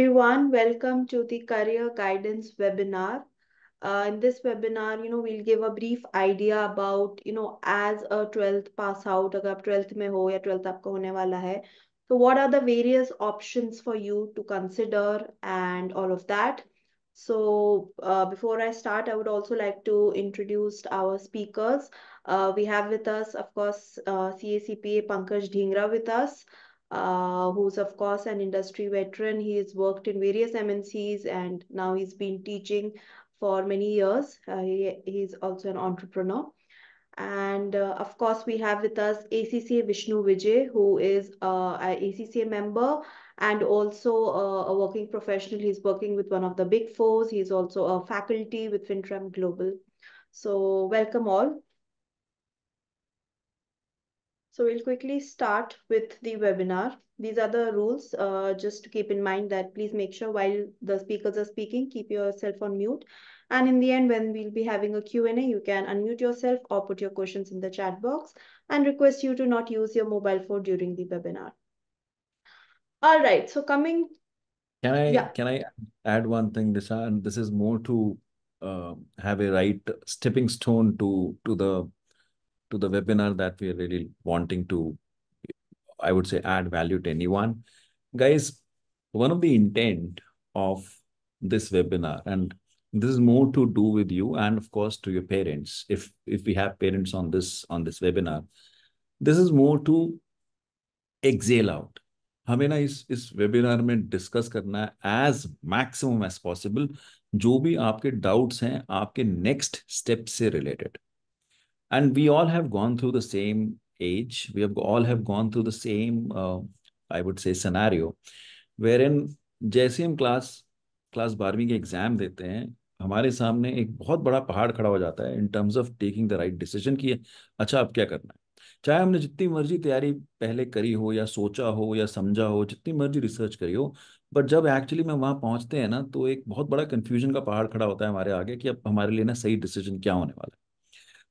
everyone. Welcome to the Career Guidance webinar. Uh, in this webinar, you know, we'll give a brief idea about, you know, as a 12th pass out, अगर 12th में ho ya 12th आपका hone wala hai. so what are the various options for you to consider and all of that. So uh, before I start, I would also like to introduce our speakers. Uh, we have with us, of course, uh, CACPA Pankaj Dhingra with us uh, who's of course an industry veteran. He has worked in various MNCs and now he's been teaching for many years. Uh, he, he's also an entrepreneur. And uh, of course, we have with us ACCA Vishnu Vijay, who is uh, an ACCA member and also uh, a working professional. He's working with one of the big fours. He's also a faculty with FinTram Global. So welcome all. So we'll quickly start with the webinar. These are the rules. Uh, just to keep in mind that please make sure while the speakers are speaking, keep yourself on mute. And in the end, when we'll be having a Q&A, you can unmute yourself or put your questions in the chat box and request you to not use your mobile phone during the webinar. All right, so coming... Can I, yeah. can I add one thing, Disha? And this is more to uh, have a right stepping stone to, to the to the webinar that we are really wanting to, I would say, add value to anyone. Guys, one of the intent of this webinar, and this is more to do with you and of course to your parents. If if we have parents on this on this webinar, this is more to exhale out. हमें ना is webinar webinar discuss karna as maximum as possible. As possible जो भी आपके doubts हैं आपके next related. and we all have gone through the same age we have all have gone through the same uh, i would say scenario wherein जैसे हम class class बारहवीं के exam देते हैं हमारे सामने एक बहुत बड़ा पहाड़ खड़ा हो जाता है in terms of taking the right decision कि अच्छा अब क्या करना है चाहे हमने जितनी मर्जी तैयारी पहले करी हो या सोचा हो या समझा हो जितनी मर्जी रिसर्च करी हो बट जब एक्चुअली में वहाँ पहुँचते हैं ना तो एक बहुत बड़ा कन्फ्यूजन का पहाड़ खड़ा होता है हमारे आगे कि अब हमारे लिए ना सही डिसीजन क्या होने वाला है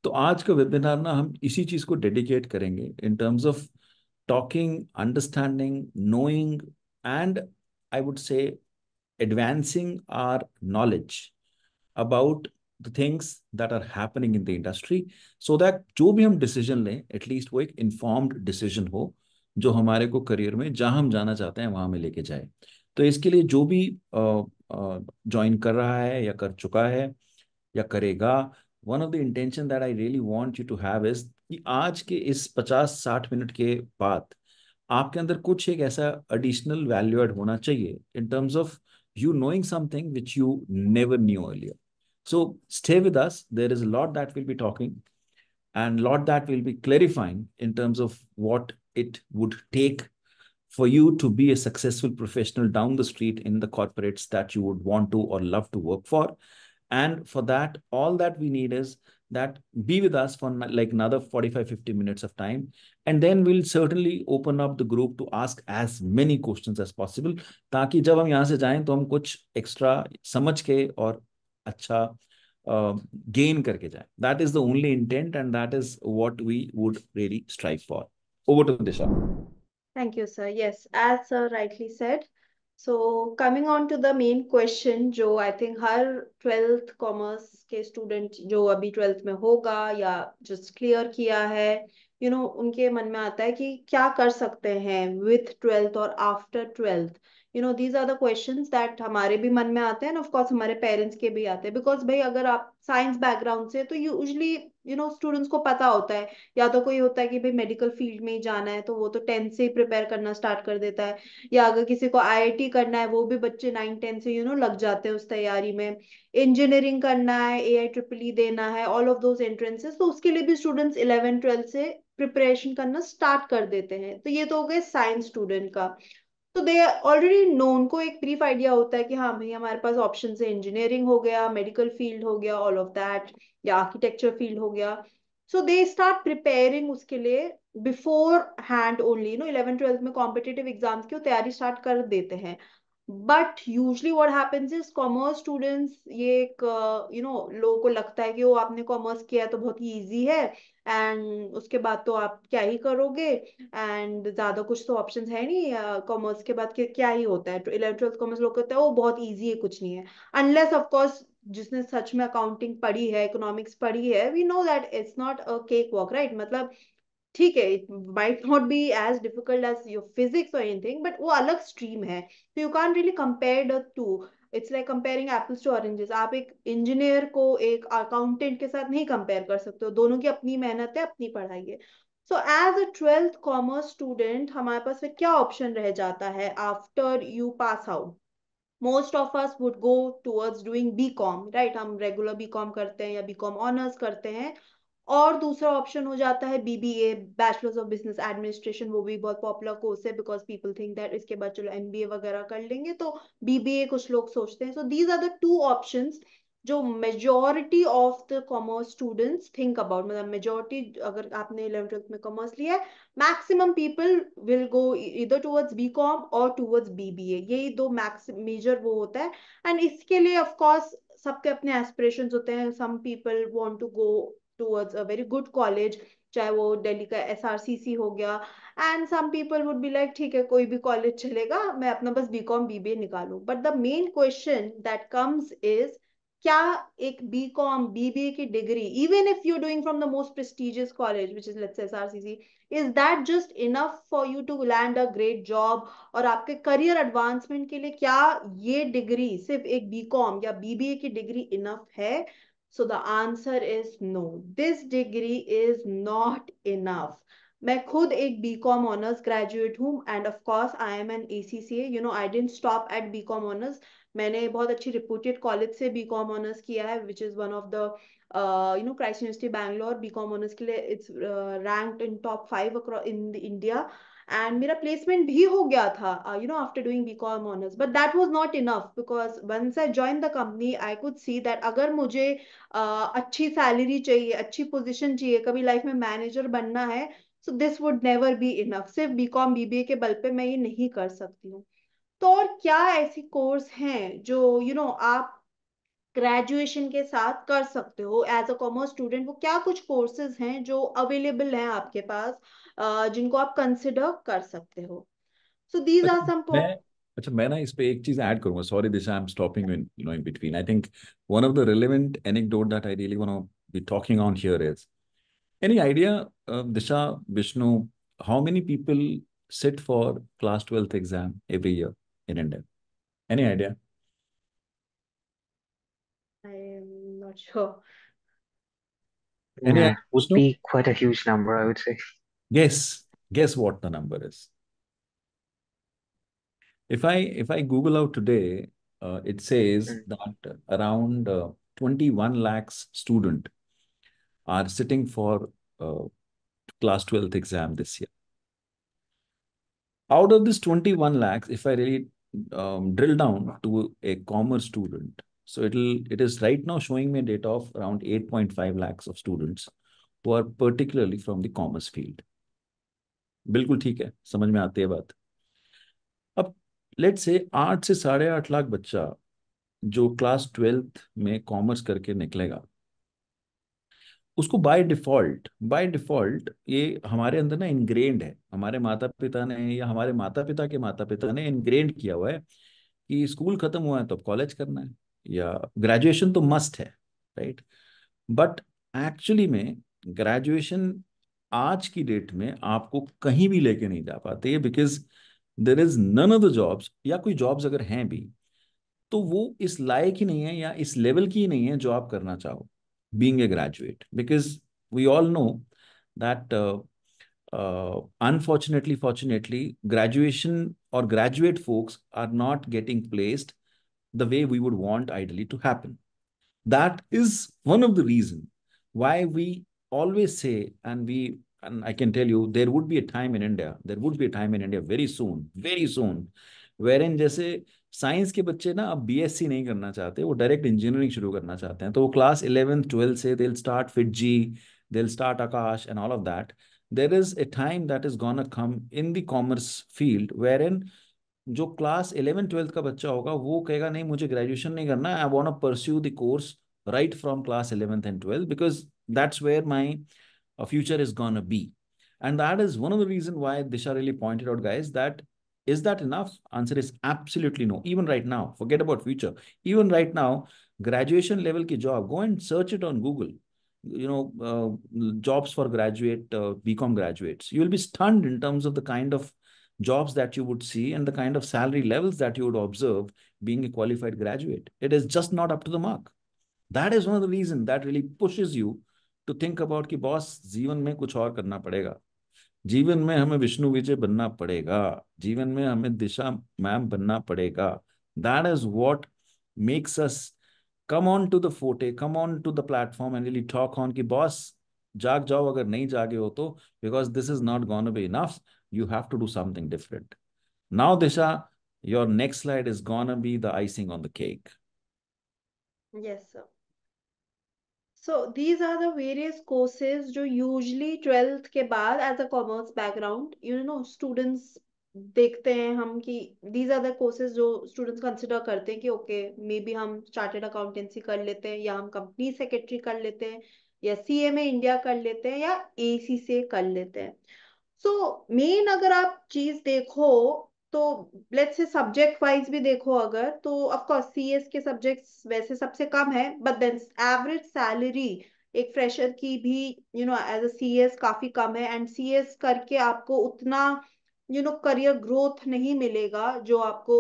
तो आज का वेबिनार ना हम इसी चीज को डेडिकेट करेंगे in terms of talking understanding knowing and I would say advancing our knowledge about the things that are happening in the industry so that जो भी हम डिसीजन लें एटलीस्ट वो एक इन्फॉर्म्ड डिसीजन हो जो हमारे को करियर में जहां हम जाना चाहते हैं वहां में लेके जाए तो इसके लिए जो भी ज्वाइन कर रहा है या कर चुका है या करेगा One of the intention that I really want you to have is आज के इस पचास साठ मिनट के बाद आपके अंदर कुछ एक ऐसा एडिशनल वैल्यू एड होना you knowing something which you never knew earlier. So stay with us. There is a lot that we'll be talking and a lot that we'll be clarifying in terms of what it would take for you to be a successful professional down the street in the corporates that you would want to or love to work for. And for that, all that we need is that be with us for like another 45, 50 minutes of time. And then we'll certainly open up the group to ask as many questions as possible. ताकि जब हम यहाँ से जाएं तो हम कुछ extra समझ के और अच्छा uh, That is the only intent and that is what we would really strive for. Over to Disha. Thank you, sir. Yes, as sir rightly said, so coming on to the main question जो I think हर twelfth commerce के student जो अभी twelfth में होगा या just clear किया है यू you नो know, उनके मन में आता है कि क्या कर सकते हैं विथ ट्वेल्थ और after twelfth you know these are the question that हमारे भी मन में आते हैं एंड ऑफकोर्स हमारे पेरेंट्स के भी आते हैं बिकॉज भाई अगर आप साइंस बैकग्राउंड से तो यूजली यू नो स्टूडेंट्स को पता होता है या तो कोई होता है कि भाई मेडिकल फील्ड में ही जाना है तो वो तो टेंथ से ही प्रिपेयर करना स्टार्ट कर देता है या अगर किसी को आईआईटी करना है वो भी बच्चे नाइन टेंथ से यू you नो know, लग जाते हैं उस तैयारी में इंजीनियरिंग करना है ए आई ट्रिपल ई देना है ऑल ऑफ दोज एंट्रेंसेस तो उसके लिए भी स्टूडेंट्स इलेवन ट्वेल्थ से प्रिपरेशन करना स्टार्ट कर देते हैं तो ये तो हो गए साइंस स्टूडेंट का तो दे ऑलरेडी नो उनको एक ब्रीफ आइडिया होता है कि हाँ भाई हमारे पास ऑप्शन है इंजीनियरिंग हो गया मेडिकल फील्ड हो गया ऑल ऑफ दैट या आर्किटेक्चर फील्ड हो गया सो दे स्टार्ट प्रिपेयरिंग उसके लिए beforehand only no eleven twelfth में कॉम्पिटेटिव एग्जाम्स की तैयारी स्टार्ट कर देते हैं but usually what happens is commerce students ये एक यू नो लोगों को लगता है कि वो आपने कॉमर्स किया है तो बहुत ही ईजी है एंड उसके बाद तो आप क्या ही करोगे एंड ज़्यादा कुछ तो ऑप्शन है नहीं कॉमर्स uh, के बाद क्या ही होता है इलेक्ट्रॉनिक कॉमर्स लोग कहते हैं वो बहुत ईजी है कुछ नहीं है अनलेस ऑफकोर्स जिसने सच में अकाउंटिंग पढ़ी है इकोनॉमिक्स पढ़ी है we know that it's not a cake walk right मतलब ठीक है it might not be as difficult as your physics और एनीथिंग बट वो अलग स्ट्रीम है तो you can really compare the two it's like comparing apples to oranges आप एक इंजीनियर को एक अकाउंटेंट के साथ नहीं कंपेयर कर सकते हो दोनों की अपनी मेहनत है अपनी पढ़ाई है so as a twelfth commerce student हमारे पास फिर क्या ऑप्शन रह जाता है after you pass out most of us would go towards doing B com right हम रेगुलर बी कॉम करते हैं या बी कॉम ऑनर्स करते हैं और दूसरा ऑप्शन हो जाता है BBA bachelors of business administration वो भी बहुत पॉपुलर कोर्स है बिकॉज पीपल थिंक दैट इसके बाद चलो एमबीए वगैरह कर लेंगे तो बीबीए कुछ लोग सोचते हैं so these are the two option जो majority of the commerce students think about मतलब मेजोरिटी अगर आपने इलेवन ट्वेल्थ में कॉमर्स लिया है मैक्सिमम पीपल विल गो इधर टूवर्ड्स बी कॉम और टूवर्ड्स बी बी ए यही दो मैक्स मेजर वो होता है एंड इसके लिए ऑफकोर्स सबके अपने एस्पिरेशंस होते हैं some people want to go towards a very good college चाहे वो दिल्ली का एस आर सी सी हो गया and some people would be like ठीक है कोई भी कॉलेज चलेगा मैं अपना बस B com B B A निकालू but the main question that comes is क्या एक B com B B A की degree even if you doing from the most prestigious college which is let's S R C C is that just enough for you to land a great job और आपके career advancement के लिए क्या ये degree सिर्फ एक B com या B B A की डिग्री इनफ है so the answer is no this degree is not enough मैं खुद एक बी कॉम ऑनर्स ग्रेजुएट हूँ and of course I am an A C C you know I didn't stop at B com honours मैंने बहुत अच्छी reported college से B com honours किया है which is one of the you know Christ University Bangalore B com honours के लिए it's rank in top five in India and मेरा placement भी हो गया था you know after doing B com honours but that was not enough because once I join the company I could see that अगर मुझे uh, अच्छी salary चाहिए अच्छी पोजिशन चाहिए कभी लाइफ में मैनेजर बनना है so this would never be enough सिर्फ B com B B A के बल पे मैं ये नहीं कर सकती हूँ तो और क्या ऐसी कोर्स हैं जो यू you नो know, आप ग्रेजुएशन के साथ कर सकते हो एज अ कॉमर्स स्टूडेंट वो क्या कुछ कोर्सेज हैं जो अवेलेबल हैं आपके पास uh, जिनको आप कंसिडर कर सकते हो सो दीज आर सम अच्छा मैं ना इस पे एक चीज ऐड करूंगा sorry Disha I am stopping in you know in between I think one of the relevant anecdote that I really want to be talking on here is any idea Disha Vishnu how many people sit for class 12th exam every year in india any idea i am not sure any yeah, would be quite a huge number i would say Guess, guess what the number is. If I if I Google out today, uh, it says hmm. that around uh, 21 lakhs student are sitting for uh, class 12th exam this year. Out of this 21 lakhs, if I really um, drill down to a commerce student, so it'll it is right now showing me data of around 8.5 lakhs of students who are particularly from the commerce field. बिल्कुल ठीक है समझ में आती है बात अब late से आठ से साढ़े आठ लाख बच्चा जो क्लास ट्वेल्थ में कॉमर्स करके निकलेगा उसको बाय डिफॉल्ट बाय डिफॉल्ट ये हमारे अंदर ना इनग्रेंड है हमारे माता पिता ने या हमारे माता पिता के माता पिता ने इनग्रेंड किया हुआ है कि स्कूल खत्म हुआ है तो अब कॉलेज करना है या ग्रेजुएशन तो मस्ट है राइट बट एक्चुअली में ग्रेजुएशन आज की डेट में आपको कहीं भी लेके नहीं जा पाते because there is none of the jobs या कोई जॉब्स अगर हैं भी तो वो इस लायक ही नहीं है या इस लेवल की ही नहीं है जो आप करना चाहो being a graduate because we all know that unfortunately fortunately graduation और graduate folks are not getting placed the way we would want ideally to happen that is one of the reason why we always say, and we, and I can tell you, there would be a time in India, there would be a time in India very soon, very soon, wherein जैसे science के बच्चे ना अब BSc नहीं करना चाहते वो direct engineering शुरू करना चाहते हैं तो वो क्लास इलेवेंथ ट्वेल्थ से they start FIITJEE they start Aakash and all of that there is a time that is gonna come in the commerce field wherein जो क्लास इलेवन ट्वेल्थ का बच्चा होगा वो कहेगा नहीं मुझे graduation नहीं करना I want pursue the course right from class eleventh and twelfth because that's where my uh, future is gonna be and that is one of the reason why disha really pointed out guys that is that enough answer is absolutely no even right now forget about future even right now graduation level ki job go and search it on google you know uh, jobs for graduate uh, bcom graduates you will be stunned in terms of the kind of jobs that you would see and the kind of salary levels that you would observe being a qualified graduate it is just not up to the mark that is one of the reason that really pushes you to think about कि boss जीवन में कुछ और करना पड़ेगा जीवन में हमें विष्णु विजय बनना पड़ेगा जीवन में हमें दिशा मैम बनना पड़ेगा that is what makes us come on to the forte come on to the platform and really talk on कि बॉस जाग जाओ अगर नहीं जागे हो तो because this is not gonna be enough you have to do something different now Disha your next slide is gonna be the icing on the cake Yes, sir. So these are the various courses जो usually twelfth के बाद as a commerce background you know students देखते हैं हम कि these are the courses जो students consider करते हैं कि ओके मे बी हम चार्टेड अकाउंटेंसी कर लेते हैं या हम कंपनी सेक्रेटरी कर लेते हैं या सी एम ए इंडिया कर लेते हैं या ए सी से कर लेते हैं सो so, मेन अगर आप चीज देखो तो लेट्स से सब्जेक्ट वाइज भी देखो अगर तो ऑफकोर्स एस के सब्जेक्ट वैसे सबसे कम है बट देन एवरेज सैलरी एक फ्रेशर की भी you know as a S काफी कम है एंड सी एस करके आपको उतना यू नो करियर ग्रोथ नहीं मिलेगा जो आपको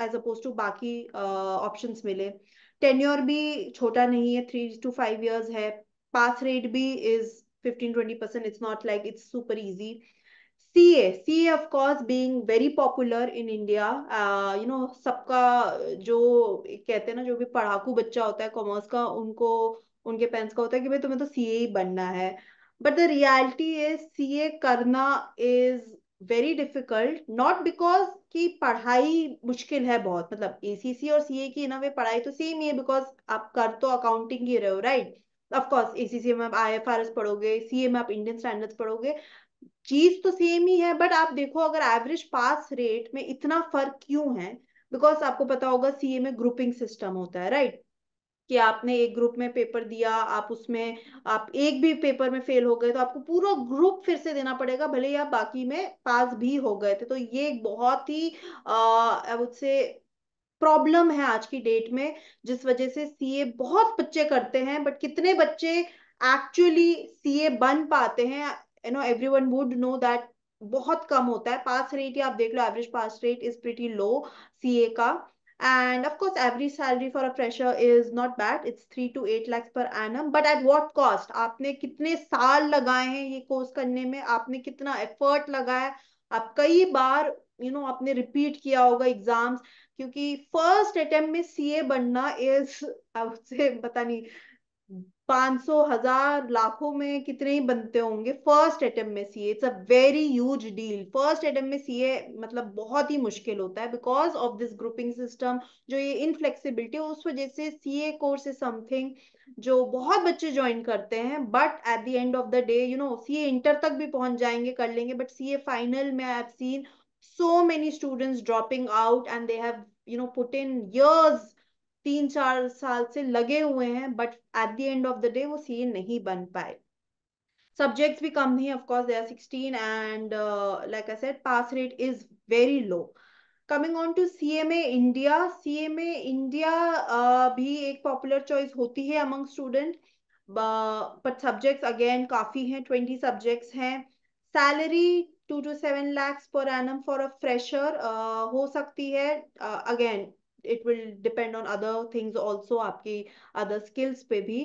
एज अपोज टू बाकी ऑप्शंस uh, मिले टेन्योर भी छोटा नहीं है थ्री टू फाइव इयर्स है पास रेट भी is fifteen twenty percent it's not like it's super easy CA CA of course being very popular in India you know सबका जो कहते हैं ना जो भी पढ़ाकू बच्चा होता है कॉमर्स का उनको उनके पेरेंट्स का होता है कि भाई तुम्हें तो सीए ही बनना है but the reality is CA करना is very difficult not because कि पढ़ाई मुश्किल है बहुत मतलब एसीसी और सीए की ना वे पढ़ाई तो सेम ही है बिकॉज आप कर तो अकाउंटिंग ही रहे हो राइट ऑफ कोर्स एसीसी में आप आईएफआरएस पढ़ोगे सीए में आप इंडियन स्टैंडर्ड्स पढ़ोगे चीज तो सेम ही है बट आप देखो अगर एवरेज पास रेट में इतना फर्क क्यों है बिकॉज आपको पता होगा सीए में ग्रुपिंग सिस्टम होता है राइट right? कि आपने एक ग्रुप में पेपर दिया आप उसमें आप एक भी पेपर में फेल हो गए तो आपको पूरा ग्रुप फिर से देना पड़ेगा भले ही आप बाकी में पास भी हो गए थे तो ये एक बहुत ही अः प्रॉब्लम है आज की डेट में जिस वजह से सीए बहुत बच्चे करते हैं बट कितने बच्चे एक्चुअली सीए बन पाते हैं you know every one would know that बहुत कम होता है पास रेट ही आप देख लो average pass rate is pretty low C A का and of course every salary for a fresher is not bad it's three to eight lakhs per annum but at what cost आपने कितने साल लगाए हैं ये कोर्स करने में आपने कितना एफर्ट लगाया आप कई बार यू you नो know, आपने रिपीट किया होगा एग्जाम्स क्योंकि फर्स्ट अटेम्प्ट में सीए बनना इज आई वुड से पता नहीं पांच सौ हजार लाखों में कितने ही बनते होंगे फर्स्ट एटम में CA it's a very huge deal first attempt में सीए मतलब बहुत ही मुश्किल होता है because of this grouping system जो ये इनफ्लेक्सिबिलिटी उस वजह से सीए कोर्स इज समथिंग जो बहुत बच्चे ज्वाइन करते हैं but at the end of the day you know CA inter तक भी पहुंच जाएंगे कर लेंगे बट सीए फाइनल में I have seen so many students dropping out and they have you know put in years तीन चार साल से लगे हुए हैं but at the end of the day वो सीए नहीं बन पाए सब्जेक्ट्स भी कम नहीं of course they are and like I said pass rate is very low coming on to C M A India C M A India भी एक popular choice होती है among student but subjects again काफ़ी हैं twenty subjects हैं salary two to seven lakhs per annum for a fresher हो सकती है again uh, it will depend on other things also आपकी अदर स्किल्स पे भी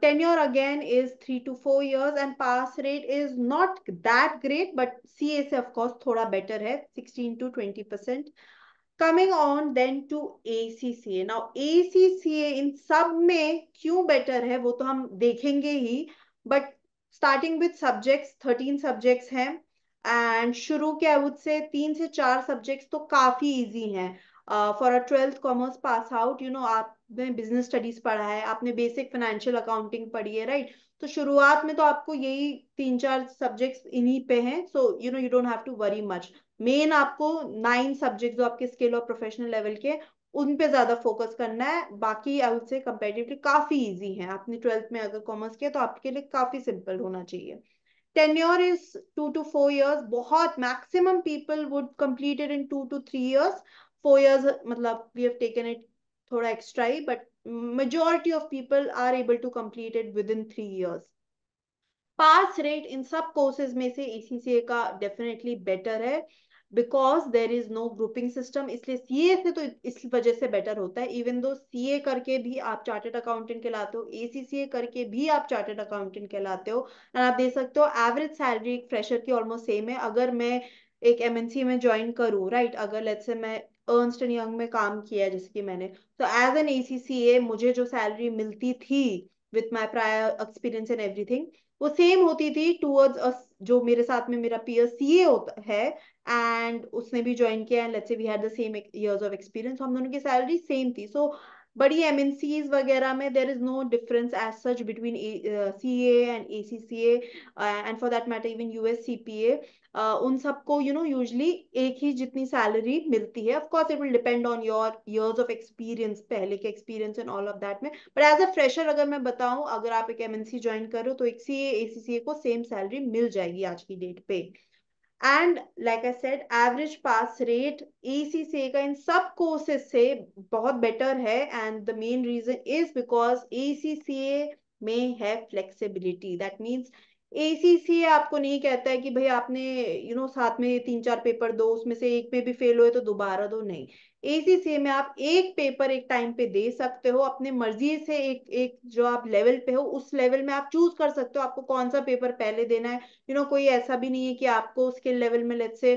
tenure again is three to four years and pass rate is not that great but C A से of course थोड़ा better है sixteen to twenty percent coming on then to A C C A now A C C A इन सब में क्यों better है वो तो हम देखेंगे ही but starting with subjects thirteen subjects हैं एंड शुरू के आई से तीन से चार सब्जेक्ट्स तो काफी इजी हैं for a twelfth commerce pass out you know आपने बिजनेस स्टडीज पढ़ा है आपने बेसिक फाइनेंशियल अकाउंटिंग पढ़ी है राइट right? तो शुरुआत में तो आपको यही तीन चार सब्जेक्ट्स इन्हीं पे हैं so you know you don't have to worry much main आपको नाइन सब्जेक्ट जो आपके स्किल और प्रोफेशनल लेवल के उन पे ज्यादा फोकस करना है बाकी आई वुड से कंपेरेटिवली काफी इजी है आपने ट्वेल्थ में अगर कॉमर्स किया तो आपके लिए काफी सिंपल होना चाहिए ten year is two to four bahut बहुत maximum people would it in two to three years four years मतलब वी हैव टेकन इट थोड़ा एक्स्ट्रा ही but majority of people are able to to it within three years pass rate इन सब courses में से ACCA का definitely better है because there is no grouping system इसलिए सी ए से तो इस वजह से बेटर होता है इवन दो सी ए करके भी आप चार्टेड अकाउंटेंट कहलाते हो ए सी सी ए करके भी आप चार्टेड अकाउंटेंट कहलाते हो और आप देख सकते हो एवरेज सैलरी एक फ्रेशर की ऑलमोस्ट सेम है अगर मैं एक एम एन सी में ज्वाइन करूँ राइट अगर लेट से मैं अर्नस्ट एंड यंग में काम किया है जैसे कि मैंने तो एज एन एसीसीए मुझे जो सैलरी मिलती थी with my prior experience and everything वो सेम होती थी टूवर्ड्स जो मेरे साथ में मेरा पीयर सीए होता है एंड उसने भी ज्वाइन किया and let's say we had the same years of experience हम दोनों की सैलरी सेम थी सो so, बड़ी एमएनसीज वगैरह में there is no difference as such between C A and A C C and for that matter even U S C P A उन सबको you know usually एक ही जितनी सैलरी मिलती है of course it will depend on your years of experience पहले के experience and all of that में but as a fresher अगर मैं बताऊँ अगर आप एक एम एन सी ज्वाइन करो तो एक सी ए सी सी ए को सेम सैलरी मिल जाएगी आज की डेट पे and like I said average pass rate A का इन सब कोर्सेज से बहुत बेटर है and the main reason is because A में है फ्लेक्सिबिलिटी दैट मीन्स ए आपको नहीं कहता है कि भाई आपने यू you नो know, साथ में तीन चार पेपर दो उसमें से एक में भी फेल हुए तो दोबारा दो नहीं से में आप एक पेपर एक टाइम पे दे सकते हो अपने मर्जी से एक एक जो आप लेवल पे हो उस लेवल में आप चूज कर सकते हो आपको कौन सा पेपर पहले देना है यू you नो know, कोई ऐसा भी नहीं है कि आपको स्किल लेवल में लेट से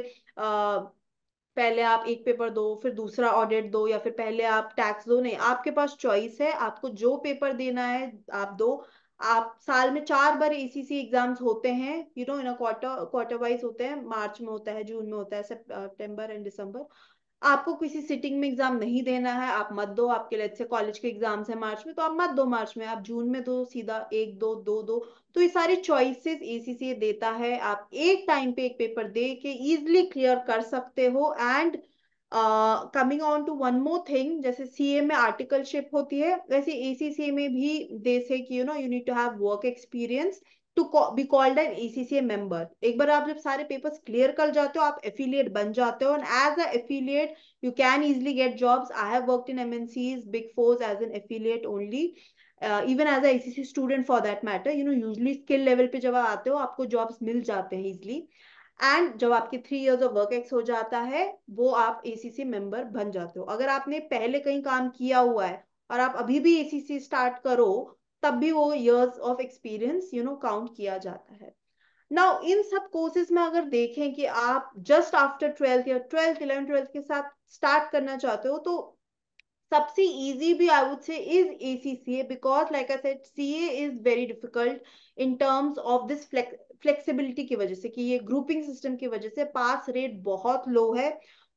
पहले आप एक पेपर दो फिर दूसरा ऑडिट दो या फिर पहले आप टैक्स दो नहीं आपके पास चॉइस है आपको जो पेपर देना है आप दो आप साल में चार बार एसीसी एग्जाम्स होते हैं you know in quarter quarter wise होते हैं मार्च में होता है जून में होता है सितंबर एंड दिसंबर आपको किसी सिटिंग में एग्जाम नहीं देना है आप मत दो आपके लिए अच्छे कॉलेज के एग्जाम्स है मार्च में तो आप मत दो मार्च में आप जून में दो तो सीधा एक दो दो दो तो ये सारी चॉइसेस एसीसीए देता है आप एक टाइम पे एक पेपर दे के इजिली क्लियर कर सकते हो and coming on to one more thing जैसे सीए में आर्टिकलशिप होती है वैसे एसीसीए में भी दे से कि you know you need to have work experience to be called an ACCA member एक बार आप जब सारे पेपर्स क्लियर कर जाते हो आप एफिलिएट बन जाते हो and as a affiliate you can easily get jobs I have work in MNCs big fours as an affiliate only even as a ACC student for that matter you know usually skill level पे जब आते हो आपको jobs मिल जाते हैं easily and जब आपके three years of work ex हो जाता है वो आप एसीसी मेंबर बन जाते हो अगर आपने पहले कहीं काम किया हुआ है और आप अभी भी एसीसी स्टार्ट करो तब भी वो years of experience you know count किया जाता है नाउ इन सब कोर्सेज में अगर देखें कि आप जस्ट आफ्टर ट्वेल्थ या ट्वेल्थ इलेवन ट्वेल्थ के साथ स्टार्ट करना चाहते हो तो सबसे इजी भी I would say is A C C A because like I said C A is very difficult in terms of this flexibility की वजह से कि ये ग्रुपिंग सिस्टम की वजह से पास रेट बहुत लो है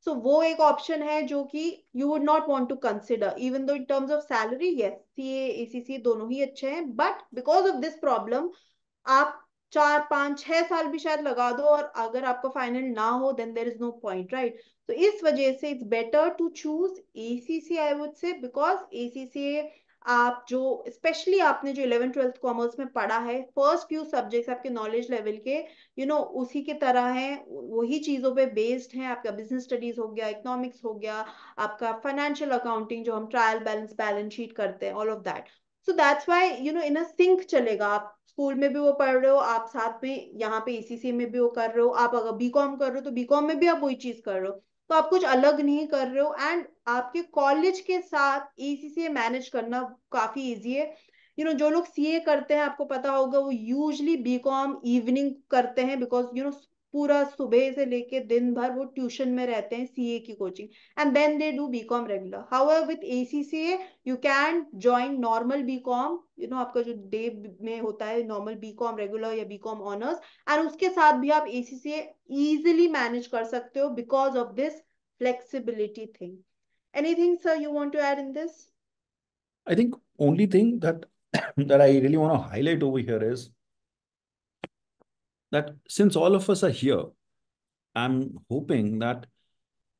सो वो एक ऑप्शन है जो कि you would not want to consider even though in terms of salary yes CA ACC दोनों ही अच्छे हैं but because of this problem आप चार पांच छह साल भी शायद लगा दो और अगर आपका फाइनल ना हो then there is no point right तो इस वजह से it's better to choose A C I would say because a ACC आप जो स्पेशली आपने जो इलेवन ट्वेल्थ कॉमर्स में पढ़ा है फर्स्ट फ्यू सब्जेक्ट्स आपके नॉलेज लेवल के यू you नो know, उसी के तरह हैं वही चीज़ों पे बेस्ड हैं आपका बिजनेस स्टडीज हो गया इकोनॉमिक्स हो गया आपका फाइनेंशियल अकाउंटिंग जो हम ट्रायल बैलेंस बैलेंस शीट करते हैं all of that so that's why you know in a sync चलेगा आप स्कूल में भी वो पढ़ रहे हो आप साथ में यहाँ पे ईसीसी में भी वो कर रहे हो आप अगर बीकॉम कर रहे हो तो बीकॉम में भी आप वही चीज कर रहे हो तो आप कुछ अलग नहीं कर रहे हो एंड आपके कॉलेज के साथ ईसीसीए मैनेज करना काफी इजी है यू you नो know, जो लोग सीए करते हैं आपको पता होगा वो यूजली बीकॉम इवनिंग करते हैं बिकॉज यू नो पूरा सुबह से लेके दिन भर वो ट्यूशन में रहते हैं सीए की coaching and then they do BCom regular how with A C C A you can join normal BCom you know आपका जो डे में होता है नॉर्मल बीकॉम रेगुलर या बीकॉम ऑनर्स एंड उसके साथ भी आप ए सी सी ए इजिली मैनेज कर सकते हो because of this flexibility thing Anything, sir, you want to add in this? I think only thing that that I really want to highlight over here is that since all of us are here, I'm hoping that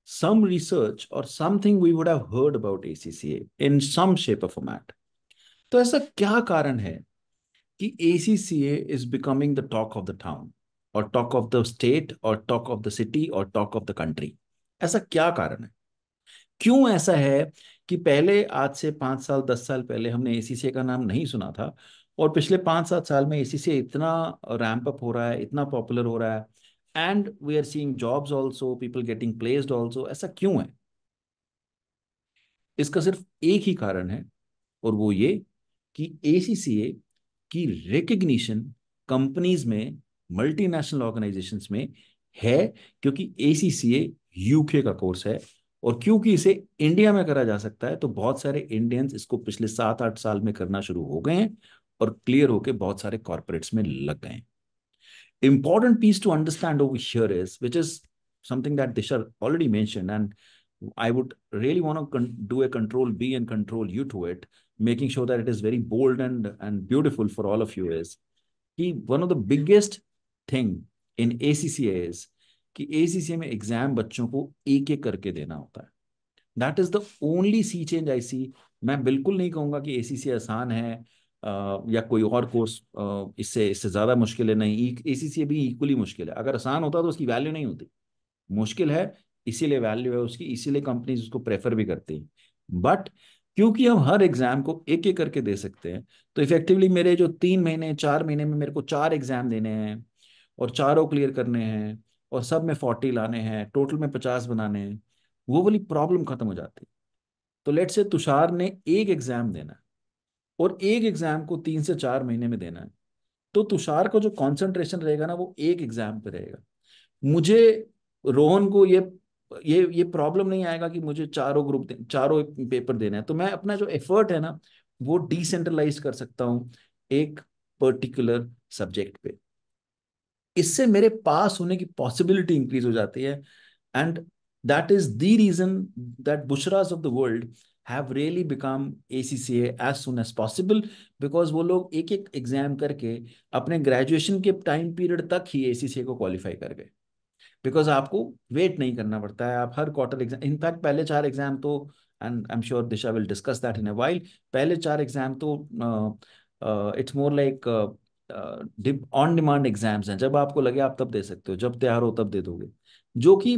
some research or something we would have heard about ACCA in some shape or format. as a kya कारण है कि ACCA is becoming the talk of the town or talk of the state or talk of the city or talk of the country? ऐसा क्या कारण है क्यों ऐसा है कि पहले आज से पांच साल दस साल पहले हमने ए का नाम नहीं सुना था और पिछले पांच सात साल में ए इतना रैम्प अप हो रहा है इतना पॉपुलर हो रहा है and we are seeing jobs also people getting placed also ऐसा क्यों है इसका सिर्फ एक ही कारण है और वो ये कि ए की रिकग्निशन कंपनीज में मल्टीनेशनल ऑर्गेनाइजेशंस में है क्योंकि ए यूके का कोर्स है और क्योंकि इसे इंडिया में करा जा सकता है तो बहुत सारे इंडियंस इसको पिछले सात आठ साल में करना शुरू हो गए हैं और क्लियर होके बहुत सारे कॉर्पोरेट्स में लग गए important piece to understand over is which is something that दिशर already mention and I would really want do a control B and control you to it making sure that it is very bold and and beautiful for all of you is कि one of the biggest thing in A C C as कि A में exam बच्चों को एक एक करके देना होता है that is the only C change I see मैं बिल्कुल नहीं कहूंगा कि ए आसान है या कोई और कोर्स इससे इससे ज़्यादा मुश्किल है नहीं ए e, भी इक्वली मुश्किल है अगर आसान होता तो उसकी वैल्यू नहीं होती मुश्किल है इसीलिए वैल्यू है उसकी इसीलिए कंपनीज उसको प्रेफर भी करती हैं बट क्योंकि हम हर एग्जाम को एक एक करके दे सकते हैं तो इफेक्टिवली मेरे जो तीन महीने चार महीने में मेरे को चार एग्जाम देने हैं और चारों क्लियर करने हैं और सब में फोर्टी लाने हैं टोटल में पचास बनाने हैं वो वाली प्रॉब्लम खत्म हो जाती तो लेट से तुषार ने एक एग्जाम देना और एक एग्जाम को तीन से चार महीने में देना है तो तुषार का जो कॉन्सेंट्रेशन रहेगा ना वो एक एग्जाम पे रहेगा मुझे रोहन को ये ये ये प्रॉब्लम नहीं आएगा कि मुझे चारों ग्रुप चारों पेपर देना है तो मैं अपना जो एफर्ट है ना वो डिसेंट्रलाइज कर सकता हूँ एक पर्टिकुलर सब्जेक्ट पे इससे मेरे पास होने की पॉसिबिलिटी इंक्रीज हो जाती है and that is the reason that बुशराज of the world have really become A C C as soon as possible because वो लोग एक एक एग्जाम करके अपने ग्रेजुएशन के टाइम पीरियड तक ही ए सी सी ए को क्वालिफाई कर गए बिकॉज आपको वेट नहीं करना पड़ता है आप हर क्वार्टर एग्जाम इनफैक्ट पहले चार एग्जाम तो and I am sure Disha will discuss that in a while पहले चार एग्जाम तो it's more like on demand exams हैं जब आपको लगे आप तब दे सकते हो जब तैयार हो तब दे दोगे जो कि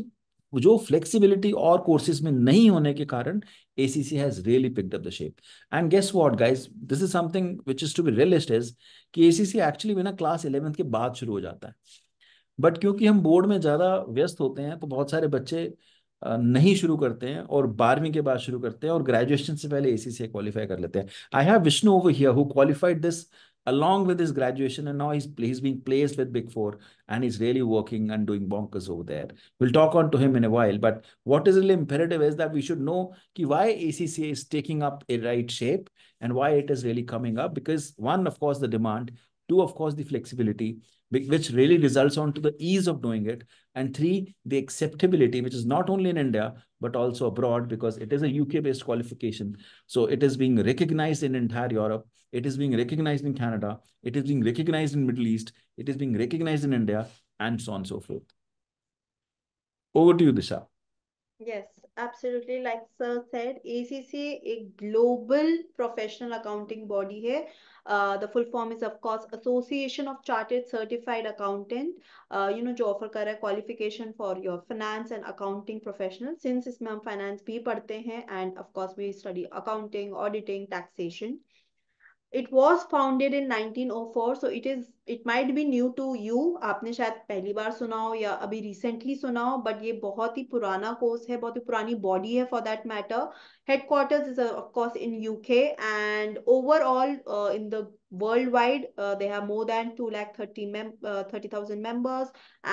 जो फ्लेक्सिबिलिटी और कोर्सेज में नहीं होने के कारण C has really picked up the shape and guess what guys this is something which is to be realist is कि सी एक्चुअली बिना क्लास इलेवेंथ के बाद शुरू हो जाता है बट क्योंकि हम बोर्ड में ज़्यादा व्यस्त होते हैं तो बहुत सारे बच्चे नहीं शुरू करते हैं और बारहवीं के बाद शुरू करते हैं और ग्रेजुएशन से पहले सी क्वालिफाई कर लेते हैं I have Vishnu over here who qualified this along with his graduation, and now he's, he's being placed with Big Four, and he's really working and doing bonkers over there. We'll talk on to him in a while, but what is really imperative is that we should know ki why ACCA is taking up a right shape and why it is really coming up, because one, of course, the demand, two, of course, the flexibility, which really results onto the ease of doing it, and three, the acceptability, which is not only in India, but also abroad because it is a UK-based qualification. So it is being recognized in entire Europe. It is being recognized in Canada. It is being recognized in Middle East. It is being recognized in India and so on and so forth. Over to you, Disha. Yes, absolutely. Like sir said, ACC a global professional accounting body here. Uh, the full form is of course Association of Chartered Certified Accountant. Uh, you know जो offer कर qualification for your finance and accounting professional. Since इसमें हम finance भी पढ़ते हैं and of course we study accounting, auditing, taxation it was founded in 1904 so it is it might be new to you आपने शायद पहली बार सुना हो या अभी recently सुना हो but ये बहुत ही पुराना course है बहुत ही पुरानी body है for that matter headquarters is of course in UK and overall uh, in the worldwide uh, they have more than 2 lakh 30 mem uh, 30,000 members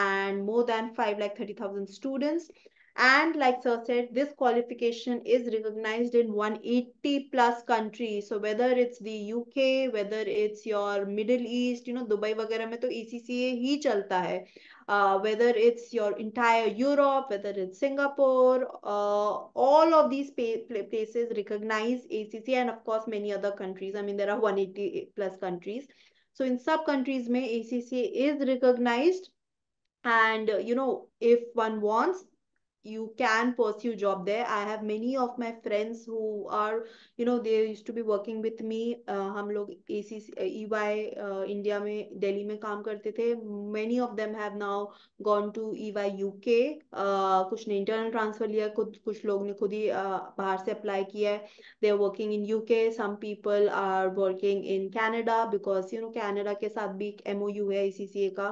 and more than 5 lakh 30,000 students And like sir said, this qualification is recognized in 180 plus countries. So whether it's the UK, whether it's your Middle East, you know, Dubai वगैरह mein to ECCA hi chalta hai Uh, whether it's your entire Europe, whether it's Singapore, uh, all of these places recognize ACCA and of course many other countries. I mean, there are 180 plus countries. So in sub countries में ACCA is recognized and uh, you know if one wants you can pursue job there i have many of my friends who are you know they used to be working with me uh, हम लोग AC EY India में दिल्ली में काम करते थे many of them have now gone to EY UK कुछ ने internal transfer लिया खुद कुछ लोग ने खुद ही uh, बाहर से अप्लाई किया है they are working in UK some people are working in Canada because you know Canada के साथ भी एक एमओयू है ईसीसीए का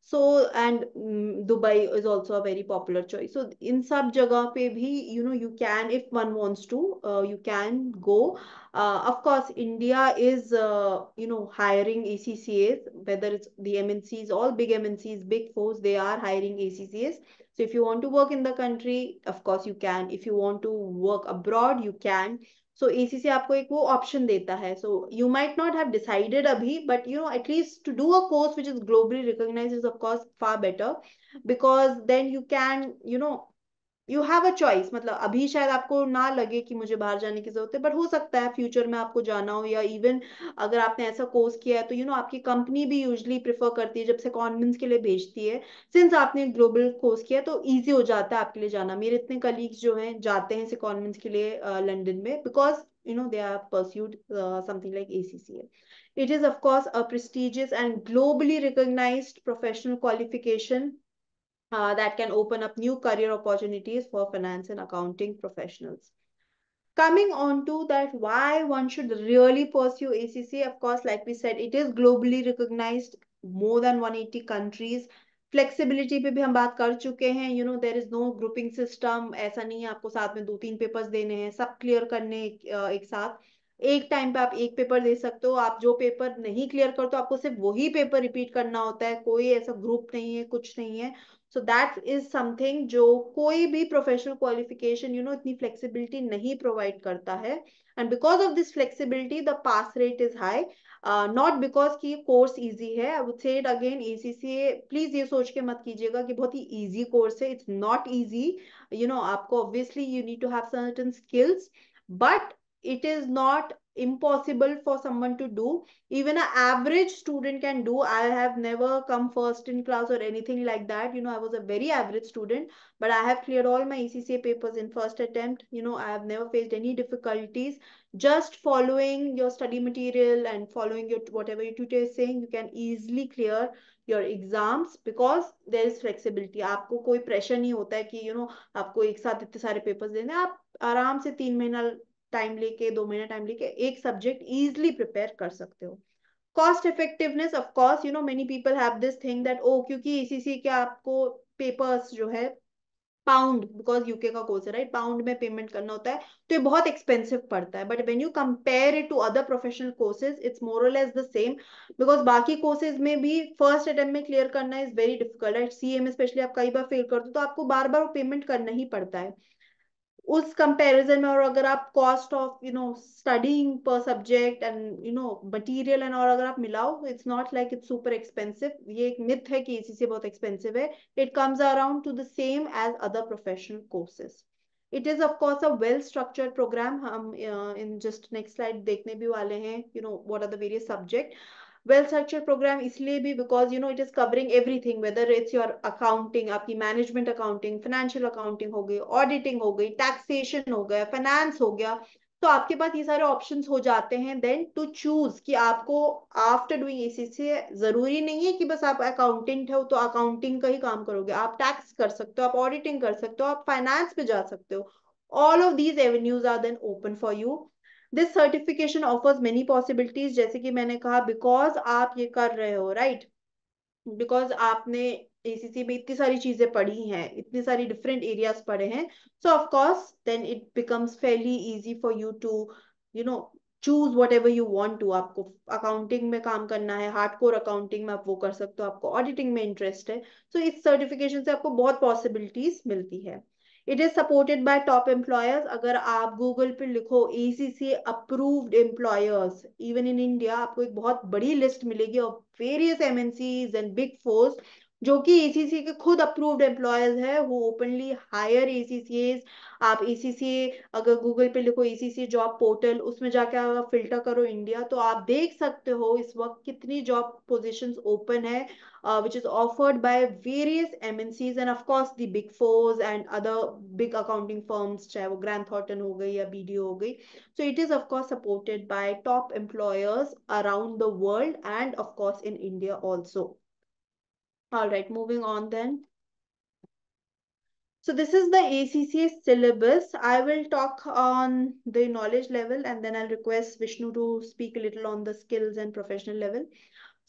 so and um, dubai is also a very popular choice so in sub jagah pe bhi you know you can if one wants to uh, you can go uh, of course india is uh, you know hiring accas whether it's the mncs all big mncs big fours they are hiring accas so if you want to work in the country of course you can if you want to work abroad you can so AC से आपको एक वो option देता है so you might not have decided अभी but you know at least to do a course which is globally recognise is of course far better because then you can you know you have a choice मतलब अभी शायद आपको ना लगे कि मुझे बाहर जाने की जरूरत है बट हो सकता है फ्यूचर में आपको जाना हो या इवन अगर आपने ऐसा कोर्स किया है तो यू you नो know, आपकी कंपनी भी यूजली प्रिफर करती है जब से कॉन्वेंस के लिए भेजती है सिंस आपने ग्लोबल कोर्स किया तो ईजी हो जाता है आपके लिए जाना मेरे इतने कलीग्स जो हैं जाते हैं इसे कॉन्वेंस के लिए लंडन में because you know they have pursued uh, something like ACCA. It is of course a prestigious and globally recognized professional qualification uh, that can open up new career opportunities for finance and accounting professionals. Coming on to that, why one should really pursue ACC, of course, like we said, it is globally recognized, more than 180 countries. Flexibility, pe bhi hum baat kar chuke hain. you know, there is no grouping system. Aisa nahi hai, aapko saath mein do teen papers dene hain, sab clear karne uh, ek saath. एक time पे आप एक paper दे सकते हो आप जो paper नहीं clear करते हो आपको सिर्फ वही पेपर रिपीट करना होता है कोई ऐसा ग्रुप नहीं है कुछ नहीं है सो दैट इज समथिंग जो कोई भी प्रोफेशनल क्वालिफिकेशन यू नो इतनी फ्लेक्सिबिलिटी नहीं प्रोवाइड करता है and because of this flexibility the pass rate is high not because की कोर्स ईजी है I would say it again a please ये सोच के मत कीजिएगा कि बहुत ही ईजी कोर्स है it's not easy you know आपको obviously you need to have certain skills but it is not impossible for someone to do. Even an average student can do. I have never come first in class or anything like that. You know, I was a very average student, but I have cleared all my ECCA papers in first attempt. You know, I have never faced any difficulties. Just following your study material and following your whatever your tutor is saying, you can easily clear your exams because there is flexibility. आपको कोई pressure नहीं होता है कि you know, आपको एक साथ इतने सारे papers देने आप आराम से तीन महीना टाइम लेके दो महीने टाइम लेके एक सब्जेक्ट इजिली प्रिपेयर कर सकते हो cost effectiveness of course you know many people have this thing that oh क्योंकि ईसीसी के आपको पेपर्स जो है पाउंड बिकॉज यूके का कोर्स है राइट पाउंड में पेमेंट करना होता है तो ये बहुत एक्सपेंसिव पड़ता है but when you compare it to other professional courses it's moral as the same because बाकी कोर्सेज में भी फर्स्ट अटेम्प में क्लियर करना is very difficult right C M specially आप कई बार फेल कर दो तो आपको बार बार वो पेमेंट करना ही पड़ता है उस कंपैरिजन में और अगर आप cost of you know studying पर subject and you know material and और अगर आप मिलाओ it's not like it's super expensive ये एक मिथ है कि इसी से बहुत एक्सपेंसिव है it comes around to the same as other professional courses it is of course a well structured programme हम इन जस्ट नेक्स्ट स्लाइड देखने भी वाले हैं you know what are the various subject well structure programme इसलिए भी because you know it is covering everything whether it's your accounting आपकी management accounting financial accounting हो गई ऑडिटिंग हो गई टैक्सेशन हो गया फाइनेंस हो गया तो आपके पास ये सारे ऑप्शंस हो जाते हैं देन टू चूज कि आपको आफ्टर डूइंग एसीसी जरूरी नहीं है कि बस आप अकाउंटेंट हो तो अकाउंटिंग का ही काम करोगे आप टैक्स कर सकते हो आप ऑडिटिंग कर सकते हो आप फाइनेंस पे जा सकते हो all of these avenues are then open for you this certification offers many possibilities जैसे कि मैंने कहा बिकॉज आप ये कर रहे हो राइट right? बिकॉज आपने एसीसी में इतनी सारी चीजें पढ़ी हैं इतनी सारी डिफरेंट एरियाज पढ़े हैं so of course then it becomes fairly easy for you to you know choose whatever you want to आपको अकाउंटिंग में काम करना है हार्ड कोर अकाउंटिंग में आप वो कर सकते हो आपको ऑडिटिंग में इंटरेस्ट है सो so, इस सर्टिफिकेशन से आपको बहुत पॉसिबिलिटीज मिलती है it is supported by top employers अगर आप गूगल पे लिखो ACC approved employers even in India आपको एक बहुत बड़ी लिस्ट मिलेगी of various MNCs and big fours जो कि एसीसीए के खुद अप्रूव्ड एम्प्लॉयज है वो ओपनली हायर एसीसीएस आप एसीसीए अगर गूगल पे लिखो एसीसी जॉब पोर्टल उसमें जाके आप फिल्टर करो इंडिया तो आप देख सकते हो इस वक्त कितनी जॉब पोजीशंस ओपन है which is offered by various MNCs and of course the big fours and other big accounting firms चाहे वो ग्रैंड थॉर्टन हो गई या बीडीओ हो गई so it is of course supported by top employers around the world and of course in India also All right, moving on then. So this is the ACCA syllabus. I will talk on the knowledge level and then I'll request Vishnu to speak a little on the skills and professional level.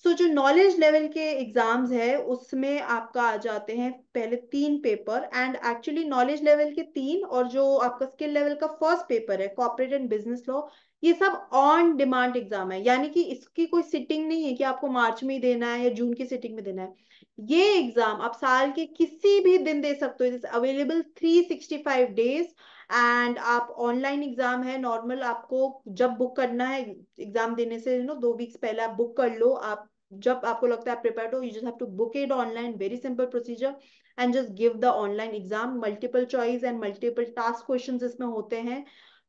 so, जो knowledge level के exams है उसमें आपका आ जाते हैं पहले तीन paper and actually knowledge level के तीन और जो आपका skill level का first paper है corporate and business law ये सब ऑन डिमांड एग्जाम है यानी कि इसकी कोई सिटिंग नहीं है कि आपको मार्च में ही देना है या जून की सिटिंग में देना है ये एग्जाम आप साल के किसी भी दिन दे सकते हो अवेलेबल 365 डेज एंड आप ऑनलाइन एग्जाम है नॉर्मल आपको जब बुक करना है एग्जाम देने से यू नो दो वीक्स पहले आप बुक कर लो आप जब आपको लगता है आप प्रिपेयर्ड हो you just have to book it online very simple procedure and just give the online exam multiple choice and multiple task question इसमें होते हैं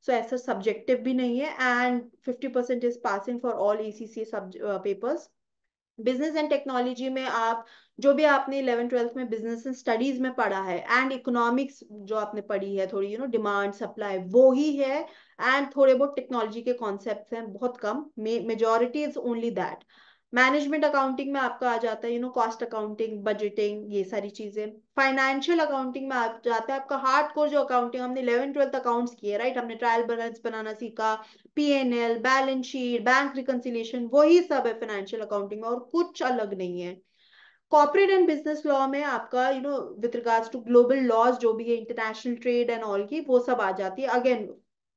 सो ऐसा सब्जेक्टिव भी नहीं है and fifty percent is passing for all A C C papers business and technology में आप जो भी आपने इलेवन ट्वेल्थ में बिजनेस एंड स्टडीज में पढ़ा है एंड इकोनॉमिक्स जो आपने पढ़ी है थोड़ी यू नो डिमांड सप्लाई वो ही है एंड थोड़े बहुत टेक्नोलॉजी के कॉन्सेप्ट हैं बहुत कम majority is only that management accounting में आपका आ जाता है you know cost accounting budgeting ये सारी चीजें फाइनेंशियल अकाउंटिंग में आप जाता है आपका हार्ड कोर जो अकाउंटिंग हमने इलेवन ट्वेल्थ अकाउंट्स किए राइट हमने ट्रायल बैलेंस बनाना सीखा PNL balance sheet bank reconciliation वही सब है फाइनेंशियल अकाउंटिंग में और कुछ अलग नहीं है कॉपरेट एंड बिजनेस लॉ में आपका you know with regards to global laws जो भी है इंटरनेशनल ट्रेड एंड ऑल की वो सब आ जाती है again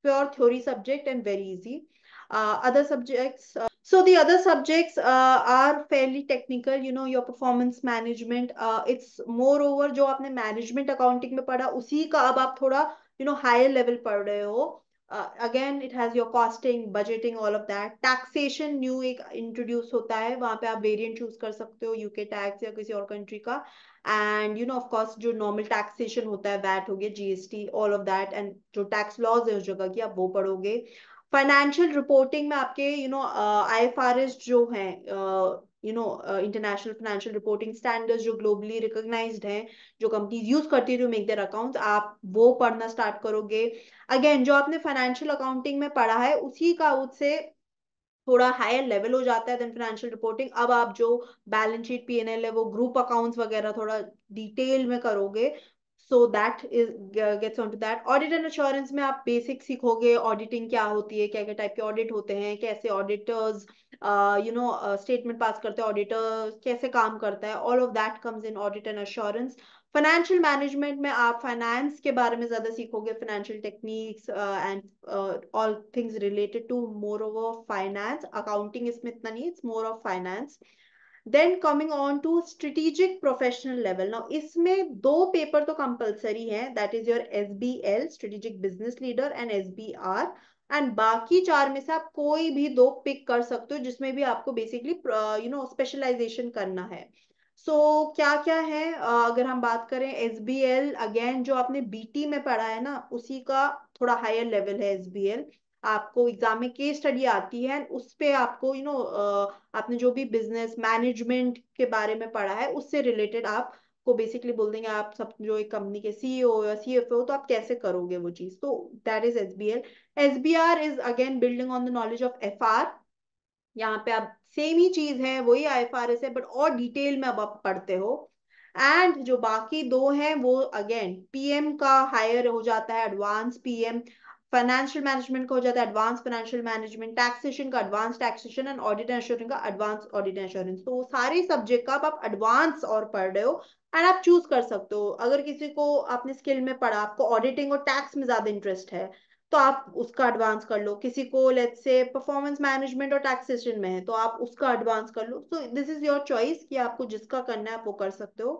pure theory subject and very easy other subjects So the other subjects uh, are fairly technical, you know, your performance management. Uh, it's moreover जो आपने management accounting में पढ़ा उसी का अब आप थोड़ा you know higher level पढ़ रहे हो. Uh, again, it has your costing, budgeting, all of that. Taxation new एक introduce होता है वहाँ पे आप variant choose कर सकते हो UK tax या किसी और country का. And you know of course जो normal taxation होता है VAT हो गया GST all of that and जो tax laws है उस जगह की आप वो पढ़ोगे. Uh, फाइनेंशियल रिपोर्टिंग में आपके यू नो आई जो हैं you know international financial reporting standards जो ग्लोबली रिकॉग्नाइज्ड हैं जो कंपनीज यूज करती है टू मेक देयर अकाउंट्स आप वो पढ़ना स्टार्ट करोगे अगेन जो आपने फाइनेंशियल अकाउंटिंग में पढ़ा है उसी का उससे थोड़ा हायर लेवल हो जाता है देन फाइनेंशियल रिपोर्टिंग अब आप जो बैलेंस शीट पीएनएल है वो ग्रुप अकाउंट्स वगैरह थोड़ा डिटेल में करोगे so that is gets on to that audit and assurance में आप बेसिक सीखोगे ऑडिटिंग क्या होती है क्या क्या टाइप के ऑडिट होते हैं कैसे auditors you know statement pass करते हैं ऑडिटर कैसे काम करता है all of that comes in audit and assurance financial management में आप फाइनेंस के बारे में ज्यादा सीखोगे financial techniques and all things related to more over finance accounting इसमें इतना नहीं it's more of finance then coming on to strategic professional level now इसमें दो पेपर तो कंपलसरी है that is your S B L strategic business leader and S B R and बाकी चार में से आप कोई भी दो पिक कर सकते हो जिसमें भी आपको बेसिकली यू नो स्पेशलाइजेशन करना है सो so, क्या क्या है uh, अगर हम बात करें एस बी एल अगेन जो आपने बी टी में पढ़ा है ना उसी का थोड़ा हायर लेवल है एस बी एल आपको एग्जाम में केस स्टडी आती है उस पर आपको यू नो आपने जो भी बिजनेस मैनेजमेंट के बारे में पढ़ा है उससे रिलेटेड आप को बेसिकली बोल देंगे आप सब जो एक कंपनी के सीईओ e या सीएफओ तो आप कैसे करोगे वो चीज तो that is SBL SBR is again building on the knowledge of FR यहाँ पे आप सेम ही चीज है वही आई एफ आर एस है बट और डिटेल में अब आप पढ़ते हो एंड जो बाकी दो हैं वो अगेन पीएम का हायर हो जाता है एडवांस पीएम फाइनेंशियल मैनेजमेंट का हो जाता है एडवांस फाइनेंशियल मैनेजमेंट टैक्सेशन का advance taxation and audit assurance का एडवांस ऑडिट एंश्योरेंस तो सारे सब्जेक्ट का आप एडवांस और पढ़ रहे हो एंड आप चूज कर सकते हो अगर किसी को आपने स्किल में पढ़ा आपको ऑडिटिंग और टैक्स में ज्यादा इंटरेस्ट है तो आप उसका एडवांस कर लो किसी को लेट से परफॉर्मेंस मैनेजमेंट और टैक्सेशन में है तो आप उसका एडवांस कर लो so this is your choice कि आपको जिसका करना है आप वो कर सकते हो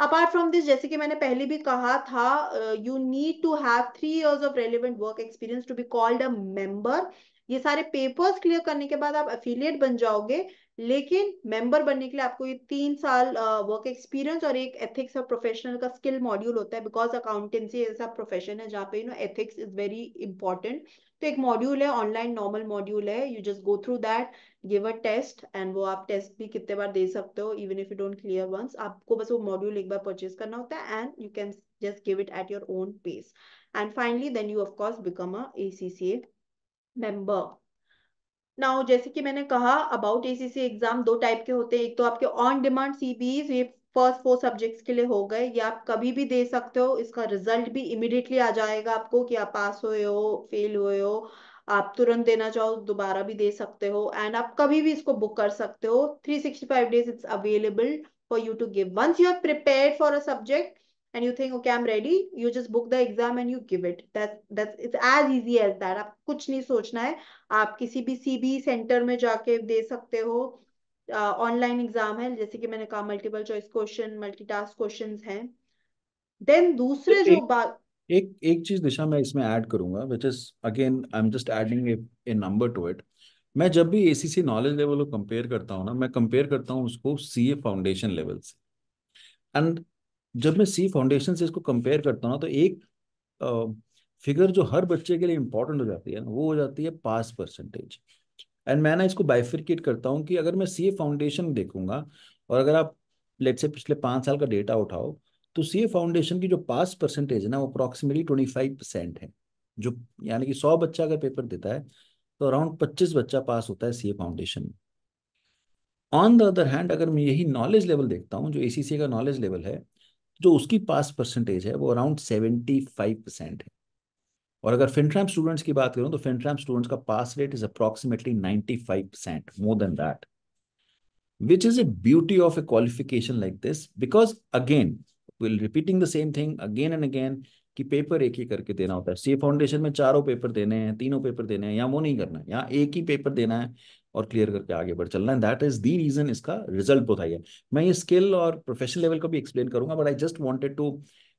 अपार्ट फ्रॉम दिस जैसे कि मैंने पहले भी कहा था you need to have three years of relevant work experience to be called a member ये सारे पेपर्स क्लियर करने के बाद आप एफिलियट बन जाओगे लेकिन मेंबर बनने के लिए आपको ये तीन साल वर्क एक्सपीरियंस और एक एथिक्स और प्रोफेशनल का स्किल मॉड्यूल होता है बिकॉज अकाउंटेंसी ऐसा प्रोफेशन है जहाँ पे you know ethics is very important तो एक मॉड्यूल है ऑनलाइन नॉर्मल मॉड्यूल है you just go through that give a test and वो आप टेस्ट भी कितने बार दे सकते हो even if you don't clear once आपको बस वो मॉड्यूल एक बार परचेज करना होता है and you can just give it at your own pace and finally then you of course become a a member now जैसे कि मैंने कहा अबाउट एसीसी एग्जाम दो टाइप के होते हैं एक तो आपके ऑन डिमांड सीबीज ये फर्स्ट फोर सब्जेक्ट्स के लिए हो गए ये आप कभी भी दे सकते हो इसका रिजल्ट भी इमिडिएटली आ जाएगा आपको कि आप पास हुए हो फेल हुए हो आप तुरंत देना चाहो दोबारा भी दे सकते हो एंड आप कभी भी इसको बुक कर सकते हो 365 days it's available for you to give once you have prepared for a subject and you think okay i'm ready you just book the exam and you give it that that's it's as easy as that आप कुछ नहीं सोचना है आप किसी भी CB centre में जाके दे सकते हो ऑनलाइन एग्जाम है जैसे कि मैंने कहा multiple choice question multitask question है देन दूसरे जो बात एक एक चीज दिशा मैं इसमें ऐड करूंगा which is again I am just adding a number to it मैं जब भी एसीसी नॉलेज लेवल को कंपेयर करता हूँ ना मैं कंपेयर करता हूँ उसको सीए फाउंडेशन लेवल से एंड जब मैं सी फाउंडेशन से इसको कंपेयर करता हूँ ना तो एक फिगर uh, जो हर बच्चे के लिए इंपॉर्टेंट हो जाती है ना वो हो जाती है पास परसेंटेज एंड मैं ना इसको बाइफिकेट करता हूँ कि अगर मैं सी ए फाउंडेशन देखूंगा और अगर आप लेट से पिछले पाँच साल का डेटा उठाओ तो सी ए फाउंडेशन की जो पास परसेंटेज है ना वो अप्रॉक्सीमेटली ट्वेंटी फाइव परसेंट है जो यानी कि सौ बच्चा अगर पेपर देता है तो अराउंड पच्चीस बच्चा पास होता है सी ए फाउंडेशन में ऑन द अदर हैंड अगर मैं यही नॉलेज लेवल देखता हूँ जो ए का नॉलेज लेवल है जो उसकी पास परसेंटेज है वो अराउंड सेवेंटी फाइव परसेंट है और अगर फिनट्रैम स्टूडेंट्स की बात करूं तो फिनट्रैम स्टूडेंट्स का pass rate is approximately ninety five percent more than that which is a beauty of a qualification like this because again will repeating the same thing again and again कि paper एक ही करके देना होता है सी foundation में चारों paper देने हैं तीनों पेपर देने हैं या वो नहीं करना है या एक ही पेपर देना है और क्लियर करके आगे बढ़ चलना है दैट इज दी रीजन इसका रिजल्ट बहुत हाई है मैं ये स्किल और प्रोफेशनल लेवल का भी एक्सप्लेन करूंगा but I just wanted to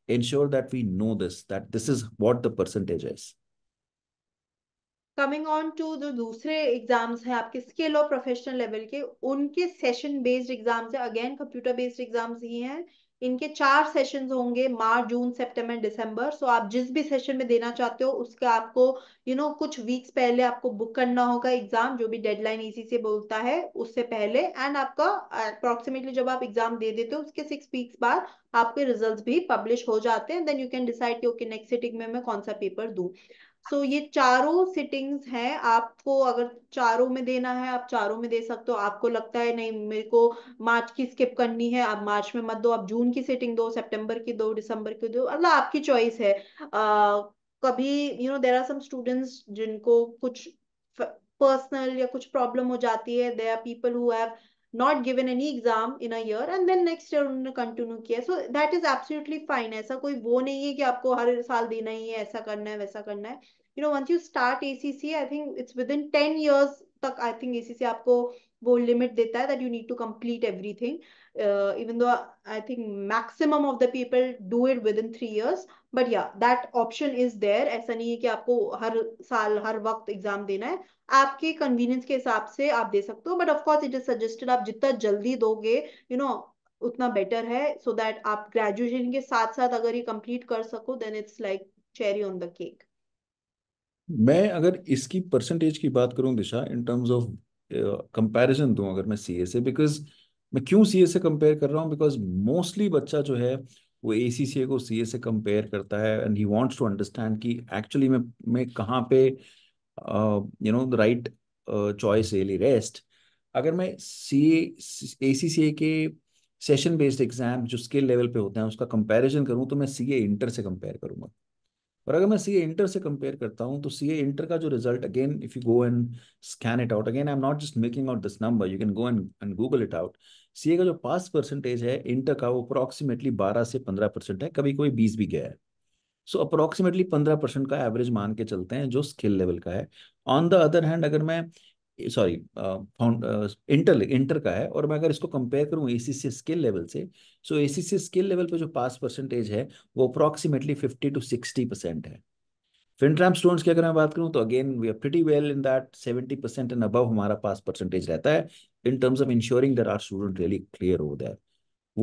ensure that we know this, that this is what the percentage is. Coming on to जो दूसरे एग्जाम्स हैं आपके स्किल और प्रोफेशनल लेवल के उनके सेशन बेस्ड एग्जाम्स है अगेन कंप्यूटर बेस्ड एग्जाम्स ही हैं इनके चार सेशंस होंगे मार्च जून सितंबर एंड दिसंबर सो आप जिस भी सेशन में देना चाहते हो उसके आपको यू you नो know, कुछ वीक्स पहले आपको बुक करना होगा एग्जाम जो भी डेडलाइन इसी से बोलता है उससे पहले एंड आपका अप्रोक्सीमेटली जब आप एग्जाम दे देते हो उसके सिक्स वीक्स बाद आपके रिजल्ट भी पब्लिश हो जाते हैं देन यू कैन डिसाइड कि ओके नेक्स्ट सिटिंग में मैं कौन सा पेपर दूँ सो तो ये चारों सिटिंग्स हैं आपको अगर चारों में देना है आप चारों में दे सकते हो आपको लगता है नहीं मेरे को मार्च की स्किप करनी है आप मार्च में मत दो आप जून की सिटिंग दो सितंबर की दो दिसंबर की दो मतलब आपकी चॉइस है कभी you know there are some students जिनको कुछ पर्सनल या कुछ प्रॉब्लम हो जाती है they are people who have not given any exam in a year and then next year उन्होंने continue किया so that is absolutely fine ऐसा कोई वो नहीं है कि आपको हर साल देना ही है ऐसा करना है वैसा करना है you know once you start ACC I think it's within 10 years तक I think ACC आपको वो लिमिट देता है that you need to complete everything uh, even though I think maximum of the people do it within three years. But yeah, that option is there. ऐसा नहीं है कि आपको हर साल हर वक्त एग्जाम देना है आपके कन्वीनियंस के हिसाब से आप दे सकते हो but of course it is suggested आप जितना जल्दी दोगे यू you नो know, उतना बेटर है सो so दैट आप ग्रेजुएशन के साथ साथ अगर ये कंप्लीट कर सको then it's like cherry on the cake मैं अगर इसकी परसेंटेज की बात करूं दिशा इन टर्म्स ऑफ कंपैरिजन दूं अगर मैं सीए से बिकॉज मैं क्यों सी से कंपेयर कर रहा हूँ बिकॉज मोस्टली बच्चा जो है वो ए को सी से कंपेयर करता है and he wants to understand कि एक्चुअली मैं मैं कहाँ पे you know the right choice एली रेस्ट अगर मैं सी ए के सेशन बेस्ड एग्जाम जो स्किल लेवल पे होते हैं उसका कंपैरिजन करूँ तो मैं सी ए इंटर से कंपेयर करूंगा और अगर मैं सी ए इंटर से कंपेयर करता हूँ तो सी ए इंटर का जो result again if you go and scan it out again I am not just making out this number you can go and and Google it out C A का जो पास percentage है inter का वो approximately बारह से पंद्रह percent है कभी कभी बीस भी गया है सो अप्रॉक्सीमेटली पंद्रह परसेंट का एवरेज मान के चलते हैं जो स्किल लेवल का है ऑन द अदर हैंड अगर मैं सॉरी इंटर इंटर का है और मैं अगर इसको कंपेयर करूं एसीसी स्किल लेवल से सो एसीसी स्किल लेवल पे जो पास परसेंटेज है वो approximately fifty to sixty percent है फिनट्रैम स्टूडेंट्स की अगर मैं बात करूं तो again we are pretty well in that seventy percent and above हमारा पास परसेंटेज रहता है in terms of ensuring that our student really clear हो there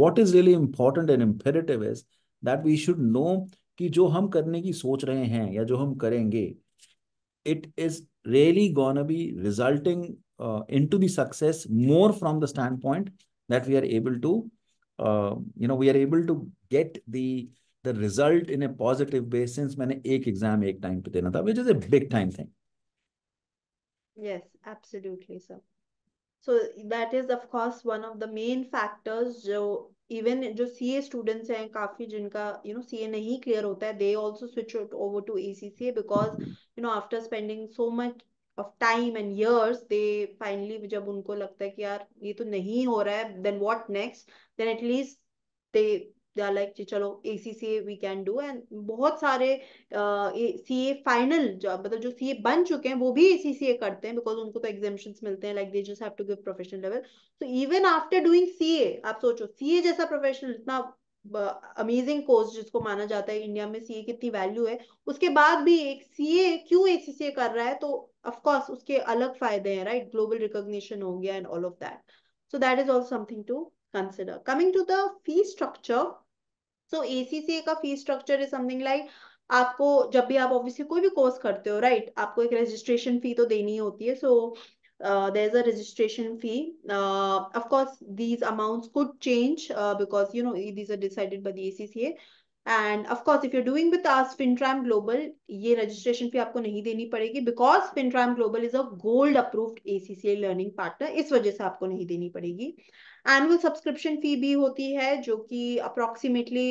what is really important and imperative is that we should know कि जो हम करने की सोच रहे हैं या जो हम करेंगे it is really going to be resulting uh, into the success more from the standpoint that we are able to, uh, you know, we are able to get the the result in a positive way since मैंने एक exam one time पे देना which is a big time thing. Yes, absolutely, sir. So that is, of course, one of the main factors even जो a students हैं काफी जिनका you know ए नहीं clear होता है they also switch over to A because you know after spending so much of time and years they finally जब उनको लगता है कि यार ये तो नहीं हो रहा है then what next then at least they they are like चलो A we can do and बहुत सारे सी ए फाइनल मतलब जो सी बन चुके हैं वो भी ए करते हैं बिकॉज उनको तो एग्जामेशन मिलते हैं like they just have to give professional level so even after doing आप सोचो जैसा प्रोफेशनल इतना अमेजिंग कोर्स जिसको माना जाता है इंडिया में सीए कितनी वैल्यू है उसके बाद भी एक सीए क्यों एसीसीए कर रहा है तो ऑफ कोर्स उसके अलग फायदे हैं राइट ग्लोबल रिकॉग्निशन हो गया and all of that so that is also something to consider coming to the fee structure so ACCA का fee structure is something like आपको जब भी आप ऑब्वियसली कोई भी कोर्स करते हो राइट right? आपको एक रजिस्ट्रेशन फी तो देनी होती है सो there is a registration fee. Uh, of course, these amounts could change uh, because, you know, these are decided by the ACCA. And of course, if you're doing with us, FinTram Global, ये registration fee आपको नहीं देनी पड़ेगी because FinTram Global is a gold approved ACCA learning partner. इस वजह से आपको नहीं देनी पड़ेगी. एनुअल सब्सक्रिप्शन फी भी होती है जो कि approximately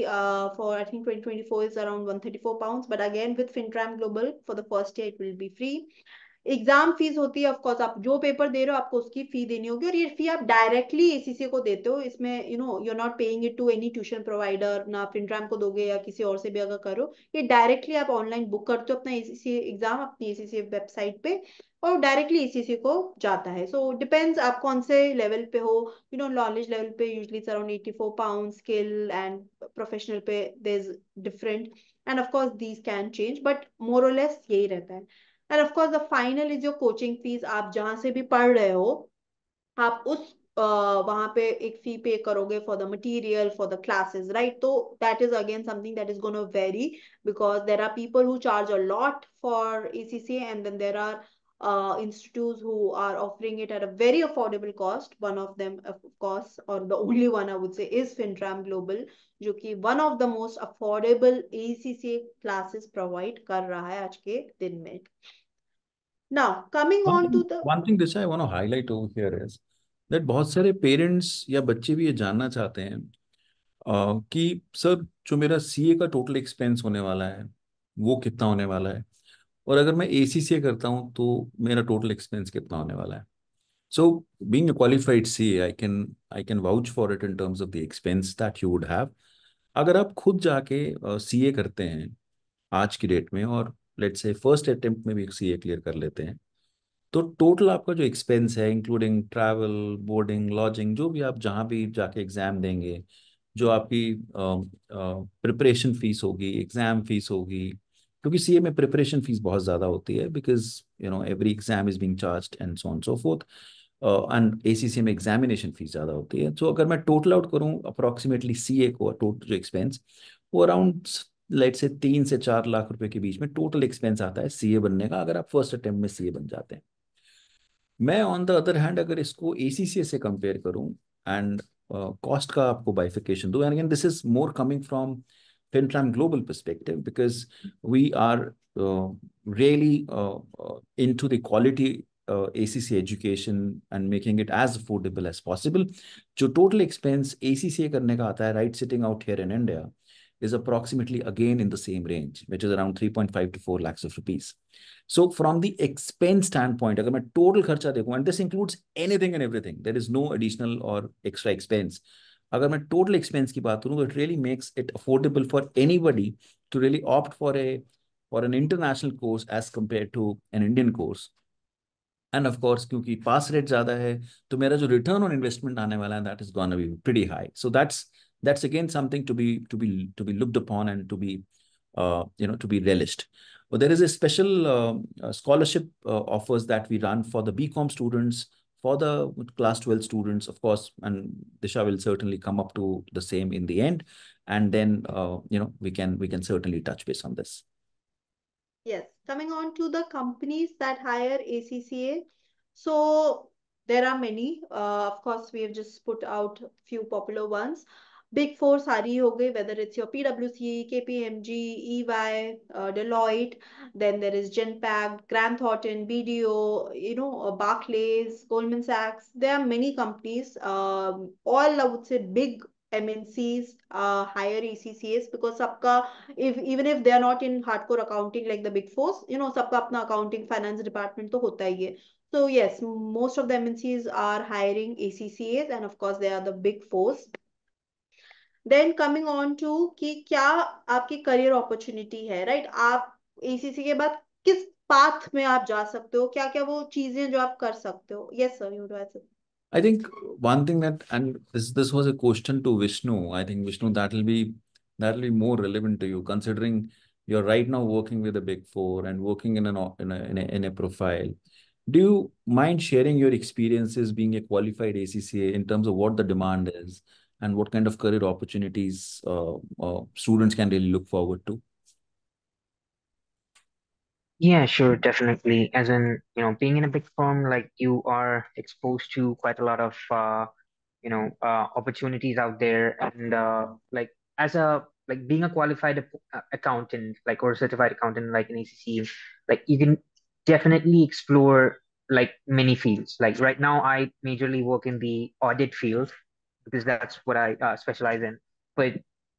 for I think twenty twenty four is around one thirty four pound but again with FinTram global for the first year it will be free exam fees होती है कोर्स आप जो पेपर दे रहे हो आपको उसकी फी देनी होगी और ये फी आप डायरेक्टली एसीसी को देते हो इसमें you know you are not paying it to any tuition provider ना प्रिंट्राम को दोगे या किसी और से भी अगर करो ये डायरेक्टली आप ऑनलाइन बुक करते हो अपना एसीसी एग्जाम अपनी एसीसी वेबसाइट पे और डायरेक्टली एसीसी को जाता है सो so, डिपेंड्स आप कौन से लेवल पे हो यू नो नॉलेज लेवल पे usually around eighty four pound skill and professional पे there different and of course these can change but more or less यही रहता है and of course the final is your coaching fees आप जहां से भी पढ़ रहे हो आप उस uh, वहां पे एक फी पे करोगे for the material for the classes right तो that is again something that is gonna very because there are people who charge a lot for ACC and then there are uh, institutes who are offering it at a very affordable cost. One of them, of course, or the only one I would say is FinTram Global, jo ki one of the most affordable ACCA classes provide kar raha hai aaj ke din mein now coming one on thing, to the one thing this i want to highlight over here is that बहुत सारे parents या बच्चे भी ये जानना चाहते हैं uh, कि सर जो मेरा सीए का टोटल एक्सपेंस होने वाला है वो कितना होने वाला है और अगर मैं ए सी सी करता हूँ तो मेरा टोटल एक्सपेंस कितना होने वाला है so being a qualified ca i can i can vouch for it in terms of the expense that you would have अगर आप खुद जाके सीए करते हैं आज की डेट में और लेट से फर्स्ट अटेम्प्ट में भी सी ए क्लियर कर लेते हैं तो टोटल आपका जो एक्सपेंस है इंक्लूडिंग ट्रैवल बोर्डिंग लॉजिंग जो भी आप जहाँ भी जाके एग्ज़ाम देंगे जो आपकी प्रिपरेशन फीस होगी एग्ज़ाम फीस होगी क्योंकि सी ए में प्रिपरेशन फीस बहुत ज़्यादा होती है because you know every exam is being charge and so on so forth and C में एग्जामिनेशन फीस ज़्यादा होती है सो so, अगर मैं टोटल आउट करूँ अप्रॉक्सीमेटली ए को टोटल जो एक्सपेंस वो अराउंड लाइट से तीन से चार लाख रुपए के बीच में टोटल एक्सपेंस आता है सीए बनने का अगर आप फर्स्ट अटेम्प्ट में सीए बन जाते हैं मैं ऑन द अदर हैंड अगर इसको एसीसीए से कंपेयर करूं एंड कॉस्ट uh, का आपको बाइफिकेशन दो and again this is more coming from FinTram global perspective because we are really into the quality uh, ACC education and making it as affordable as possible. जो total expense ACCA करने का आता है right sitting out here in India, is approximately again in the same range, which is around 3.5 to 4 lakhs of rupees. So from the expense standpoint, अगर मैं total kharcha dekho, and this includes anything and everything, there is no additional or extra expense. I मैं total expense की बात करूँ, it really makes it affordable for anybody to really opt for a for an international course as compared to an Indian course. And of course, because pass rate is higher, so my return on investment investment आने वाला है that is gonna be pretty high that's again something to be to be to be looked upon and to be uh, you know to be relished but there is a special um, uh, scholarship uh, offers that we run for the bcom students for the class 12 students of course and disha will certainly come up to the same in the end and then uh, you know we can we can certainly touch base on this yes coming on to the companies that hire acca so there are many uh, of course we have just put out few popular ones big four sari ho gayi whether it's your pwc kpmg ey uh, deloitte then there is genpact grant thornton bdo you know barclays goldman sachs there are many companies um, all i would say big MNCs, uh, higher ECCS because सबका if even if they are not in hardcore accounting like the big fours, you know सबका अपना accounting finance department तो होता ही है. So yes, most of the MNCs are hiring ACCAs and of course they are the big fours. Then coming on to कि क्या आपकी career opportunity है right right? आप एसीसी के बाद किस पाथ में आप जा सकते हो क्या क्या वो चीजें जो आप कर सकते हो yes sir you do I think one thing that and this this was a question to Vishnu. I think Vishnu that'll be that'll be more relevant to you considering you're right now working with a big four and working in an in a, in a, in a profile. Do you mind sharing your experiences being a qualified ACCA in terms of what the demand is? and what kind of career opportunities uh, uh, students can really look forward to? Yeah, sure, definitely. As in, you know, being in a big firm, like you are exposed to quite a lot of, uh, you know, uh, opportunities out there, and uh, like as a like being a qualified uh, accountant, like or certified accountant, like in ACC, like you can definitely explore like many fields. Like right now, I majorly work in the audit field, because that's what I uh, specialize in. But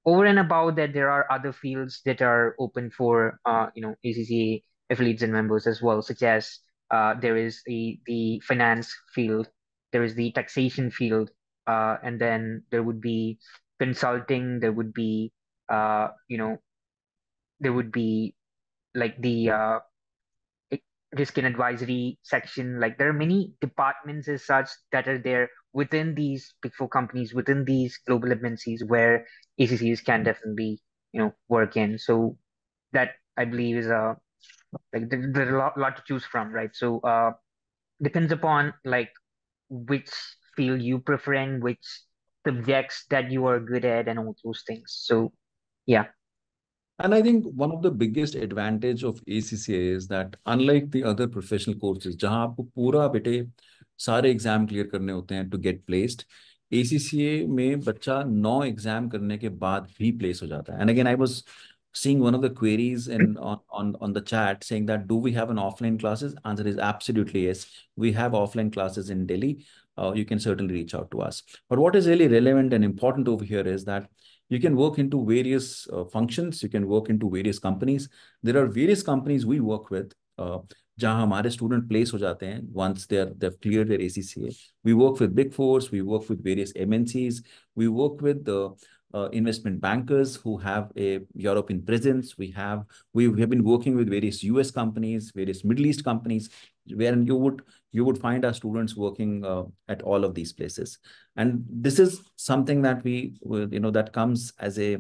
over and above that, there are other fields that are open for uh, you know ACCA affiliates and members as well, such as uh, there is a, the finance field, there is the taxation field, uh, and then there would be consulting, there would be uh, you know, there would be like the uh, risk and advisory section. Like there are many departments as such that are there within these big four companies, within these global agencies where ACCs can definitely, you know, work in. So that I believe is a uh, like there, there are a lot, lot to choose from, right? So uh, depends upon like which field you prefer and which subjects that you are good at and all those things. So yeah. And I think one of the biggest advantage of ACCA is that unlike the other professional courses, जहाँ आपको पूरा बेटे सारे exam clear करने होते हैं ACCA में बच्चा नौ exam करने के बाद भी प्लेस हो जाता है and again I seeing one of the queries in on, on on the chat saying that do we have an offline classes answer is absolutely yes we have offline classes in delhi uh, you can certainly reach out to us but what is really relevant and important over here is that you can work into various uh, functions you can work into various companies there are various companies we work with uh our student place ho jate hain once they're they've cleared their acca we work with big force we work with various mncs we work with the uh, uh, investment bankers who have a European presence. We have we, have been working with various U.S. companies, various Middle East companies, where you would you would find our students working uh, at all of these places. And this is something that we uh, you know that comes as a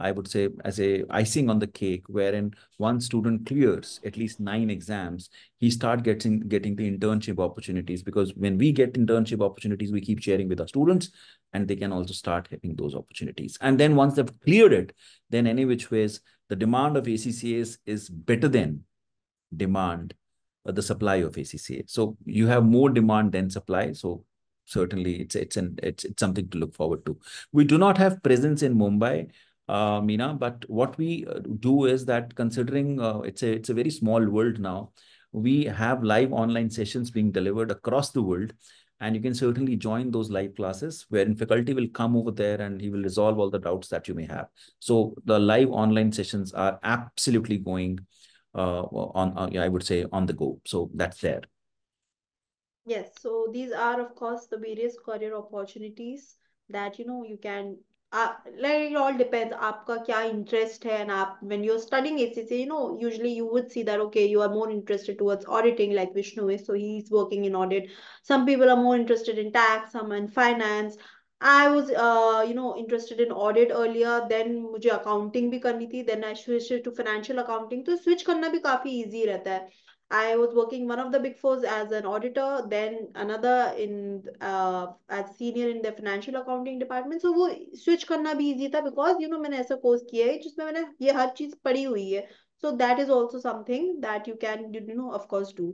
I would say, as a icing on the cake, wherein one student clears at least nine exams, he start getting getting the internship opportunities because when we get internship opportunities, we keep sharing with our students, and they can also start having those opportunities. And then once they've cleared it, then any which ways, the demand of ACCAs is better than demand, uh, the supply of ACCA. So you have more demand than supply. So certainly, it's it's an it's it's something to look forward to. We do not have presence in Mumbai uh, Meena. But what we uh, do is that considering uh, it's a it's a very small world now, we have live online sessions being delivered across the world. And you can certainly join those live classes wherein faculty will come over there and he will resolve all the doubts that you may have. So the live online sessions are absolutely going uh, on, on, uh, I would say, on the go. So that's there. Yes. So these are, of course, the various career opportunities that, you know, you can like all depends आपका क्या interest है and आप when you are studying ACC you know usually you would see that okay you are more interested towards auditing like Vishnu is so he is working in audit some people are more interested in tax some in finance I was, uh, you know, interested in audit earlier. Then मुझे accounting भी करनी थी. Then I switched to financial accounting. तो switch करना भी काफी easy रहता है. I was working one of the big fours as an auditor, then another in uh, as senior in the financial accounting department. So वो switch करना भी easy था because you know मैंने ऐसा course किया है जिसमें मैंने ये हर चीज पढ़ी हुई है. So that is also something that you can you know of course do.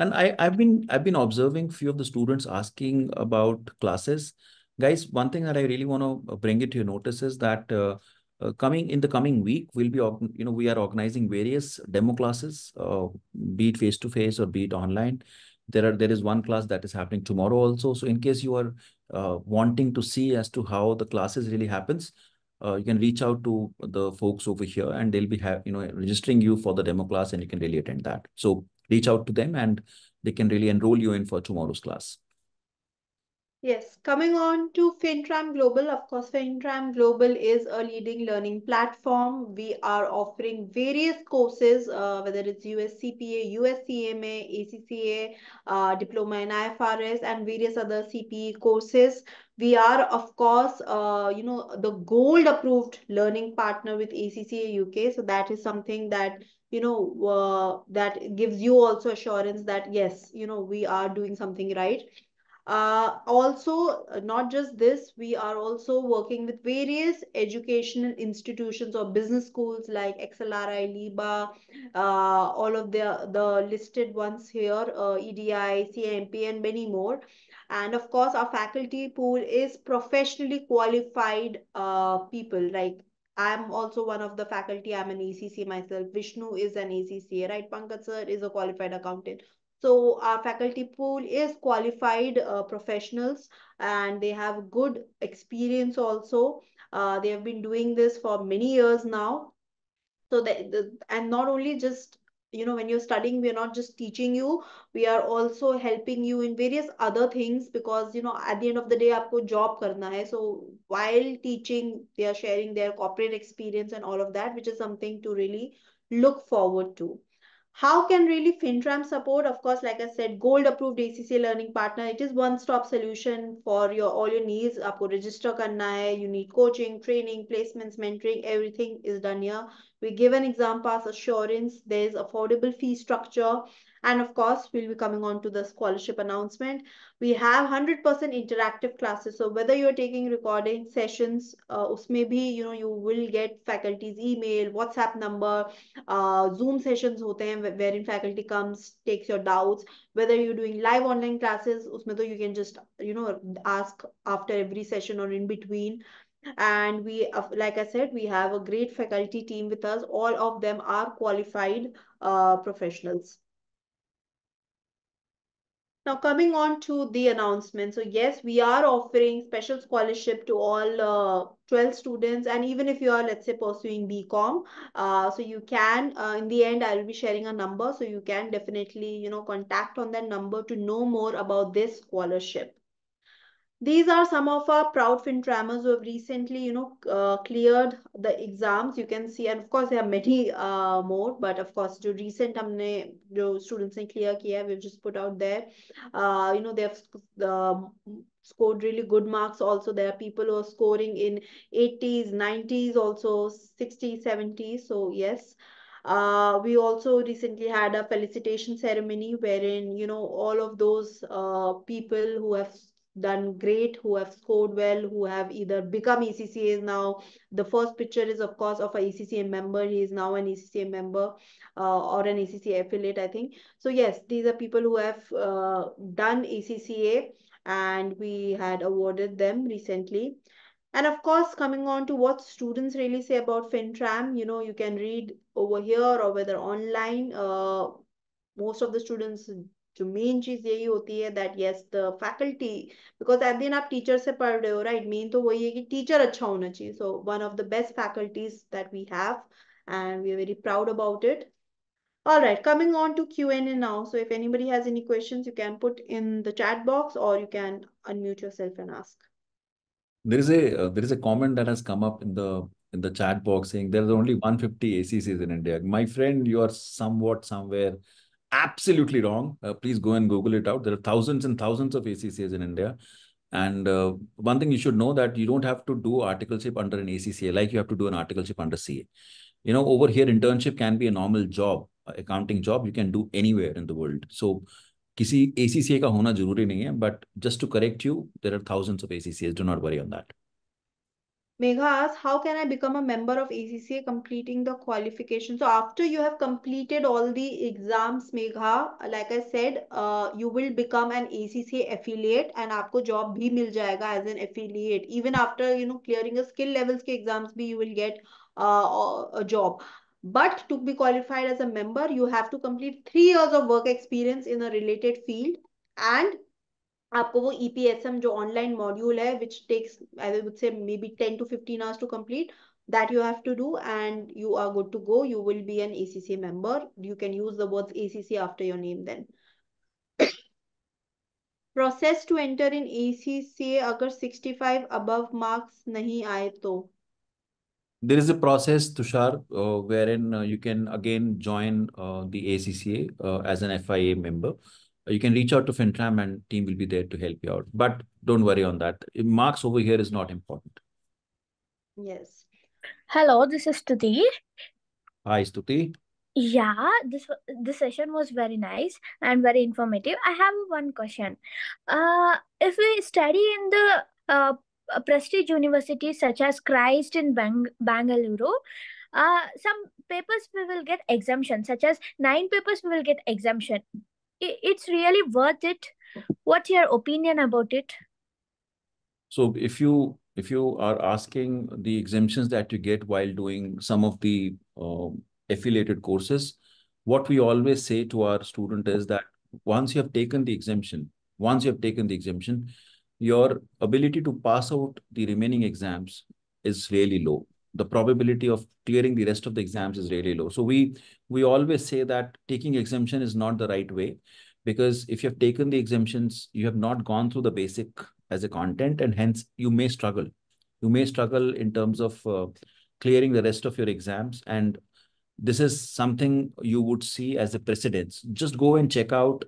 And I I've been I've been observing few of the students asking about classes. Guys, one thing that I really want to bring it to your notice is that uh, uh, coming in the coming week, we'll be you know we are organizing various demo classes, uh, be it face to face or be it online. There are there is one class that is happening tomorrow also. So in case you are uh, wanting to see as to how the classes really happens, uh, you can reach out to the folks over here and they'll be have you know registering you for the demo class and you can really attend that. So reach out to them and they can really enroll you in for tomorrow's class. Yes, coming on to FinTram Global. Of course, FinTram Global is a leading learning platform. We are offering various courses, uh, whether it's USCPA, USCMA, ACCA, uh, Diploma in IFRS, and various other CPE courses. We are, of course, uh, you know, the gold approved learning partner with ACCA UK. So that is something that you know uh, that gives you also assurance that yes you know we are doing something right uh, also, uh, not just this, we are also working with various educational institutions or business schools like XLRI, LIBA, uh, all of the, the listed ones here, uh, EDI, CMP, and many more. And of course, our faculty pool is professionally qualified uh, people like I'm also one of the faculty. I'm an ACC myself. Vishnu is an ACCA, right? Pankaj sir is a qualified accountant. So our faculty pool is qualified uh, professionals and they have good experience also. Uh, they have been doing this for many years now. So they, the, and not only just, you know, when you're studying, we are not just teaching you, we are also helping you in various other things because, you know, at the end of the day, aapko job karna hai. So while teaching, they are sharing their corporate experience and all of that, which is something to really look forward to. How can really FinTram support? Of course, like I said, gold approved ACC learning partner. It is one stop solution for your all your needs. आपको register करना है. You need coaching, training, placements, mentoring. Everything is done here. We give an exam pass assurance. There's affordable fee structure. And of course, we'll be coming on to the scholarship announcement. We have 100% interactive classes. So whether you're taking recording sessions, uh, maybe you know you will get faculty's email, WhatsApp number, uh, Zoom sessions hote hain, wherein faculty comes, takes your doubts. Whether you're doing live online classes, usme you can just you know ask after every session or in between and we uh, like i said we have a great faculty team with us all of them are qualified uh, professionals now coming on to the announcement. So yes, we are offering special scholarship to all uh, 12 students and even if you are let's say pursuing bcom uh, so you can uh, in the end i will be sharing a number so you can definitely you know contact on that number to know more about this scholarship these are some of our proud fintrammers who have recently you know uh, cleared the exams you can see and of course there are many uh, more but of course the recent हमने जो students ने clear we we've just put out there uh, you know they have uh, scored really good marks also there are people who are scoring in 80s 90s also 60s 70s so yes uh, we also recently had a felicitation ceremony wherein you know all of those uh, people who have done great, who have scored well, who have either become ECCAs now. The first picture is, of course, of an ECCA member. He is now an ECCA member uh, or an ECCA affiliate, I think. So, yes, these are people who have uh, done ECCA and we had awarded them recently. And of course, coming on to what students really say about FinTram, you know, you can read over here or whether online. Uh, most of the students जो main चीज यही होती है that yes the faculty because at दिन आप teacher से पढ़ रहे हो राइट मेन तो वही है कि टीचर अच्छा होना चाहिए so one of the best faculties that we have and we are very proud about it all right coming on to q&a now so if anybody has any questions you can put in the chat box or you can unmute yourself and ask there is a uh, there is a comment that has come up in the in the chat box saying there's only 150 accs in india my friend you are somewhat somewhere absolutely wrong. Uh, please go and Google it out. There are thousands and thousands of ACCAs in India. And uh, one thing you should know that you don't have to do articleship under an ACCA like you have to do an articleship under CA. You know, over here, internship can be a normal job, accounting job you can do anywhere in the world. So, किसी ACCA का होना जरूरी नहीं है, but just to correct you, there are thousands of ACCAs. Do not worry on that. Megha asks, how can I become a member of ACCA completing the qualification? So after you have completed all the exams, Megha, like I said, uh, you will become an ACCA affiliate and आपको job भी मिल जाएगा as an affiliate. Even after, you know, clearing a skill levels ke exams भी you will get uh, a job. But to be qualified as a member, you have to complete three years of work experience in a related field and आपको वो ईपीएसएम जो online module है which takes I would say maybe ten to fifteen hours to complete that you have to do and you are good to go you will be an acca member you can use the words acc after your name then process to enter in acca agar 65 above marks nahi aaye to there is a process tushar uh, wherein uh, you can again join uh, the acca uh, as an fia member uh, you can reach out to FinTram and team will be there to help you out. But don't worry on that. Marks over here is not important. Yes. Hello, this is Stuti. Hi, Stuti. Yeah, this this session was very nice and very informative. I have one question. Uh, if we study in the uh, prestige universities such as Christ in Bang- Bangalore, uh, some papers we will get exemption, such as nine papers we will get exemption it, it's really worth it what's your opinion about it so if you if you are asking the exemptions that you get while doing some of the um, affiliated courses what we always say to our student is that once you have taken the exemption once you have taken the exemption your ability to pass out the remaining exams is really low the probability of clearing the rest of the exams is really low. So we we always say that taking exemption is not the right way because if you have taken the exemptions, you have not gone through the basic as a content and hence you may struggle. You may struggle in terms of uh, clearing the rest of your exams and this is something you would see as a precedence. Just go and check out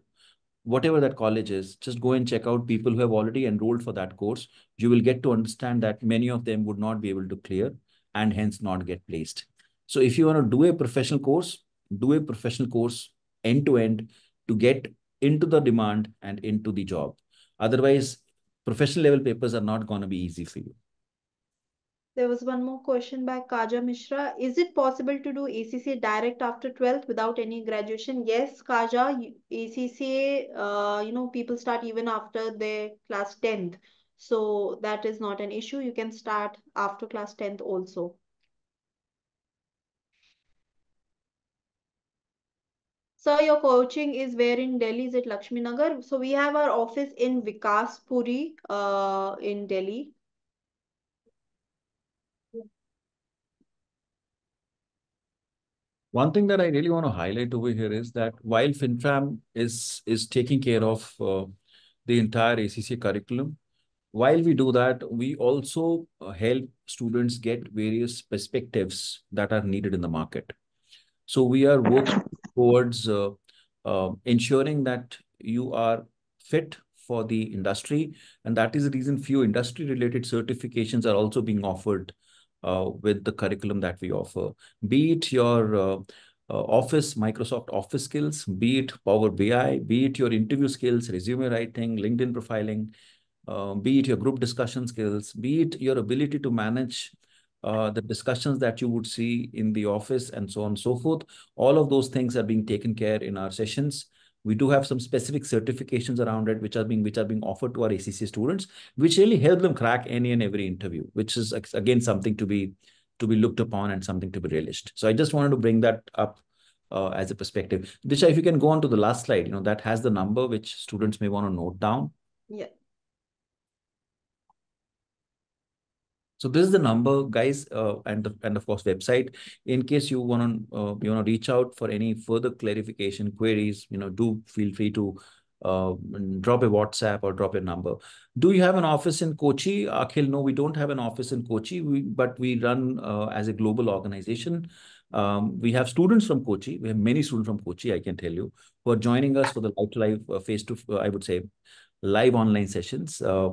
whatever that college is, just go and check out people who have already enrolled for that course. You will get to understand that many of them would not be able to clear and hence not get placed. So if you want to do a professional course, do a professional course end to end to get into the demand and into the job. Otherwise, professional level papers are not going to be easy for you. There was one more question by Kaja Mishra. Is it possible to do ACCA direct after 12th without any graduation? Yes, Kaja, ACCA, uh, you know, people start even after their class 10th. So that is not an issue. You can start after class 10th also. Sir, your coaching is where in Delhi? Is it Lakshmi Nagar? So we have our office in Vikaspuri uh, in Delhi. One thing that I really want to highlight over here is that while FinTram is, is taking care of uh, the entire ACC curriculum, while we do that, we also uh, help students get various perspectives that are needed in the market. So we are working towards uh, uh, ensuring that you are fit for the industry. And that is the reason few industry related certifications are also being offered uh, with the curriculum that we offer. Be it your uh, uh Office, Microsoft Office skills, be it Power BI, be it your interview skills, resume writing, LinkedIn profiling, uh, be it your group discussion skills, be it your ability to manage uh, the discussions that you would see in the office and so on and so forth. All of those things are being taken care in our sessions. We do have some specific certifications around it, which are being which are being offered to our ACC students, which really help them crack any and every interview, which is again something to be to be looked upon and something to be relished. So I just wanted to bring that up uh, as a perspective. Disha, if you can go on to the last slide, you know that has the number which students may want to note down. Yeah. So this is the number, guys, uh, and the, and of course website. In case you want to uh, you know reach out for any further clarification queries, you know, do feel free to uh, drop a WhatsApp or drop a number. Do you have an office in Kochi? Akhil, no, we don't have an office in Kochi, we, but we run uh, as a global organization. Um, we have students from Kochi. We have many students from Kochi, I can tell you, who are joining us for the live to live uh, face to, uh, I would say, live online sessions. Uh,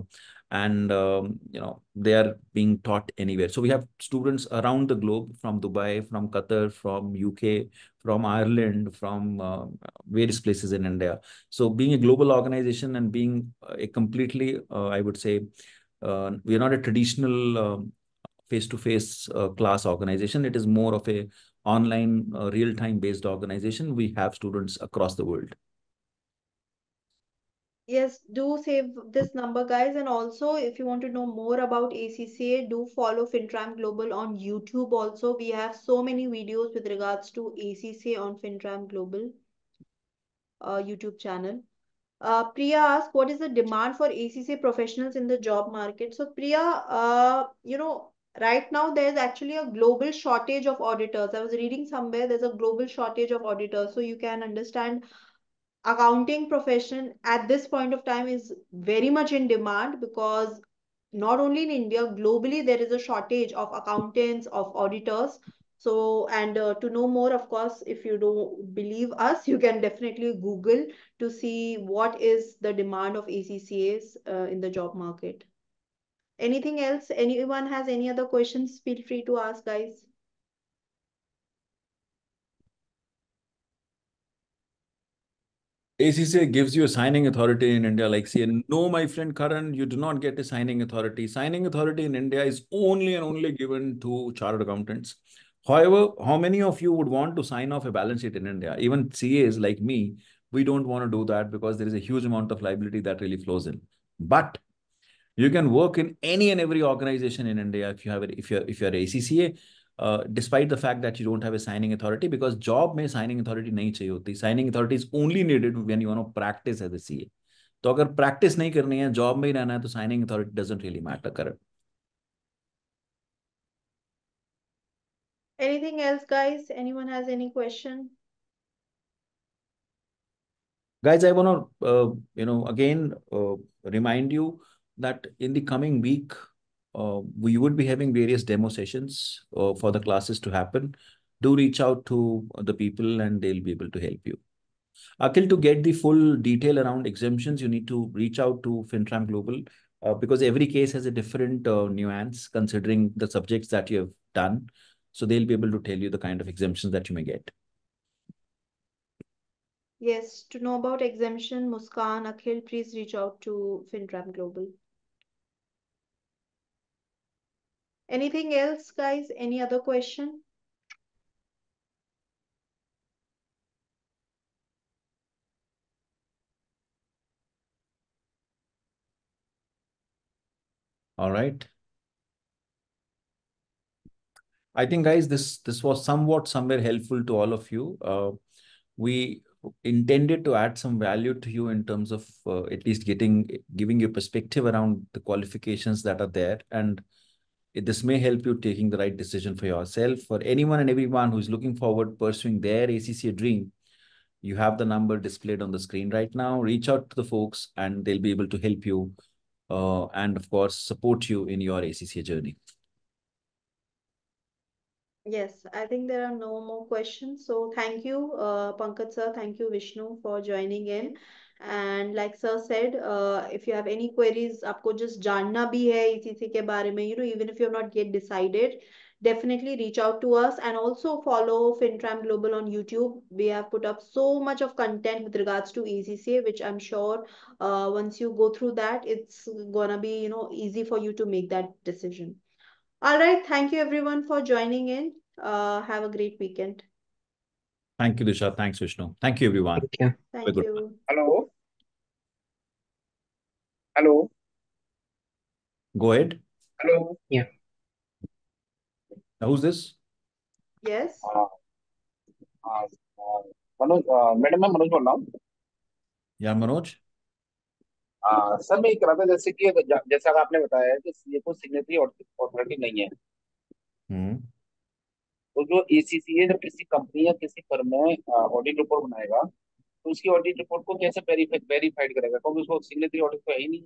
and um, you know they are being taught anywhere so we have students around the globe from dubai from qatar from uk from ireland from uh, various places in india so being a global organization and being a completely uh, i would say uh, we are not a traditional um, face-to-face uh, class organization. It is more of a online uh, real-time based organization. We have students across the world yes do save this number guys and also if you want to know more about acca do follow fintram global on youtube also we have so many videos with regards to acca on fintram global uh, youtube channel uh, priya asked what is the demand for acca professionals in the job market so priya uh, you know right now there's actually a global shortage of auditors i was reading somewhere there's a global shortage of auditors so you can understand accounting profession at this point of time is very much in demand because not only in India, globally, there is a shortage of accountants, of auditors. So, and uh, to know more, of course, if you don't believe us, you can definitely Google to see what is the demand of ACCAs uh, in the job market. Anything else? Anyone has any other questions? Feel free to ask, guys. ACCA gives you a signing authority in India, like CN. No, my friend Karan, you do not get a signing authority. Signing authority in India is only and only given to chartered accountants. However, how many of you would want to sign off a balance sheet in India? Even CAs like me, we don't want to do that because there is a huge amount of liability that really flows in. But you can work in any and every organization in India if you have it, if you're if you're ACCA, uh, despite the fact that you don't have a signing authority because job may signing authority नहीं चाहिए signing authority is only needed when you want to practice as a CA तो अगर practice नहीं करनी है job may ही रहना है signing authority doesn't really matter correct anything else guys anyone has any question guys I want to uh, you know again uh, remind you that in the coming week uh, we would be having various demo sessions uh, for the classes to happen. Do reach out to the people and they'll be able to help you. Akhil, to get the full detail around exemptions, you need to reach out to FinTram Global uh, because every case has a different uh, nuance considering the subjects that you have done. So they'll be able to tell you the kind of exemptions that you may get. Yes, to know about exemption, Muskan, Akhil, please reach out to FinTram Global. Anything else, guys? Any other question? All right. I think, guys, this this was somewhat somewhere helpful to all of you. Uh, we intended to add some value to you in terms of uh, at least getting giving you perspective around the qualifications that are there and this may help you taking the right decision for yourself. For anyone and everyone who's looking forward pursuing their ACCA dream, you have the number displayed on the screen right now. Reach out to the folks and they'll be able to help you uh, and of course support you in your ACCA journey. Yes, I think there are no more questions. So thank you, uh, Pankaj sir. Thank you, Vishnu, for joining in. And like sir said if you have any queries आपको just जानना भी है ECC के बारे में you know even if you have not decided definitely reach out to us and also follow FinTram Global on YouTube. We have put up so much of content with regards to ECCA, which I'm sure uh, once you go through that, it's gonna be you know easy for you to make that decision. All right, thank you everyone for joining in. Uh, have a great weekend. Thank you, Disha. Thanks, Vishnu. Thank you, everyone. Thank you. Thank you. Hello. Hello go ahead. Hello Yeah. Who's this? Yes. Manoj madam मैं मनोज बोल रहा हूँ या मनोज आ, sir मैं ये कह रहा था जैसे कि जैसा आपने बताया है कि सीए को सिग्नेटरी अथॉरिटी नहीं है हम्म। तो जो एसीसीए जब किसी कंपनी या किसी फर्म में ऑडिट uh, रिपोर्ट बनाएगा तो उसकी ऑडिट रिपोर्ट को कैसे वेरीफाइड करेगा क्योंकि उसको सिग्नेचर ऑडिट तो है ही नहीं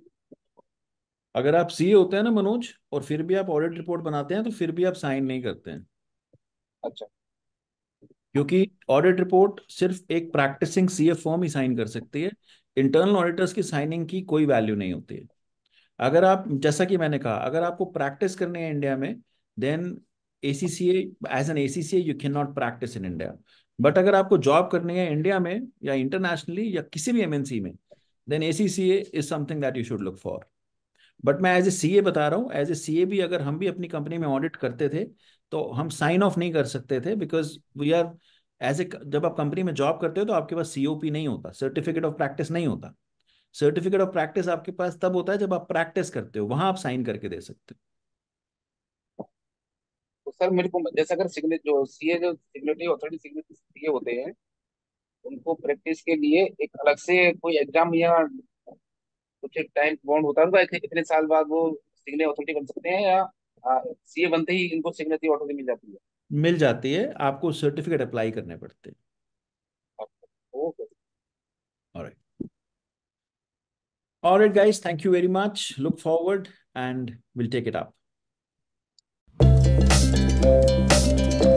अगर आप सीए होते हैं ना मनोज और फिर भी आप ऑडिट रिपोर्ट बनाते हैं तो फिर भी आप साइन नहीं करते हैं अच्छा क्योंकि ऑडिट रिपोर्ट सिर्फ एक प्रैक्टिसिंग सीए फॉर्म ही साइन कर सकती है इंटरनल ऑडिटर्स की साइनिंग की कोई वैल्यू नहीं होती है अगर आप जैसा कि मैंने कहा अगर आपको प्रैक्टिस करनी है इंडिया में then A C C as an A C C A you can not practise in India but अगर आपको जॉब करनी है इंडिया में या इंटरनेशनली या किसी भी एमएनसी में then A C C A is something that you should look for but मैं एज ए सी ए बता रहा हूँ एज ए सी ए भी अगर हम भी अपनी कंपनी में ऑडिट करते थे तो हम साइन ऑफ नहीं कर सकते थे because we are as a जब आप कंपनी में जॉब करते हो तो आपके पास सी ओ पी नहीं होता सर्टिफिकेट ऑफ प्रैक्टिस नहीं होता सर्टिफिकेट ऑफ प्रैक्टिस आपके पास तब होता है जब आप प्रैक्टिस करते हो वहां आप साइन करके दे सकते हो तो सर मेरे को जैसे अगर सिग्नेट जो सीए जो सिग्नेटरी ऑथोरिटी सिग्नेटरी सीए होते हैं उनको प्रैक्टिस के लिए एक अलग से कोई एग्जाम या कुछ एक टाइम बॉन्ड होता है तो इतने साल बाद वो सिग्ने ऑथोरिटी बन सकते हैं या सीए बनते ही इनको सिग्नेटरी ऑथोरिटी मिल जाती है मिल जाती है आपको सर्टिफिकेट अप्लाई करने पड़ते हैं All right, guys, thank you very much. Look forward and we'll take it up. Thank you.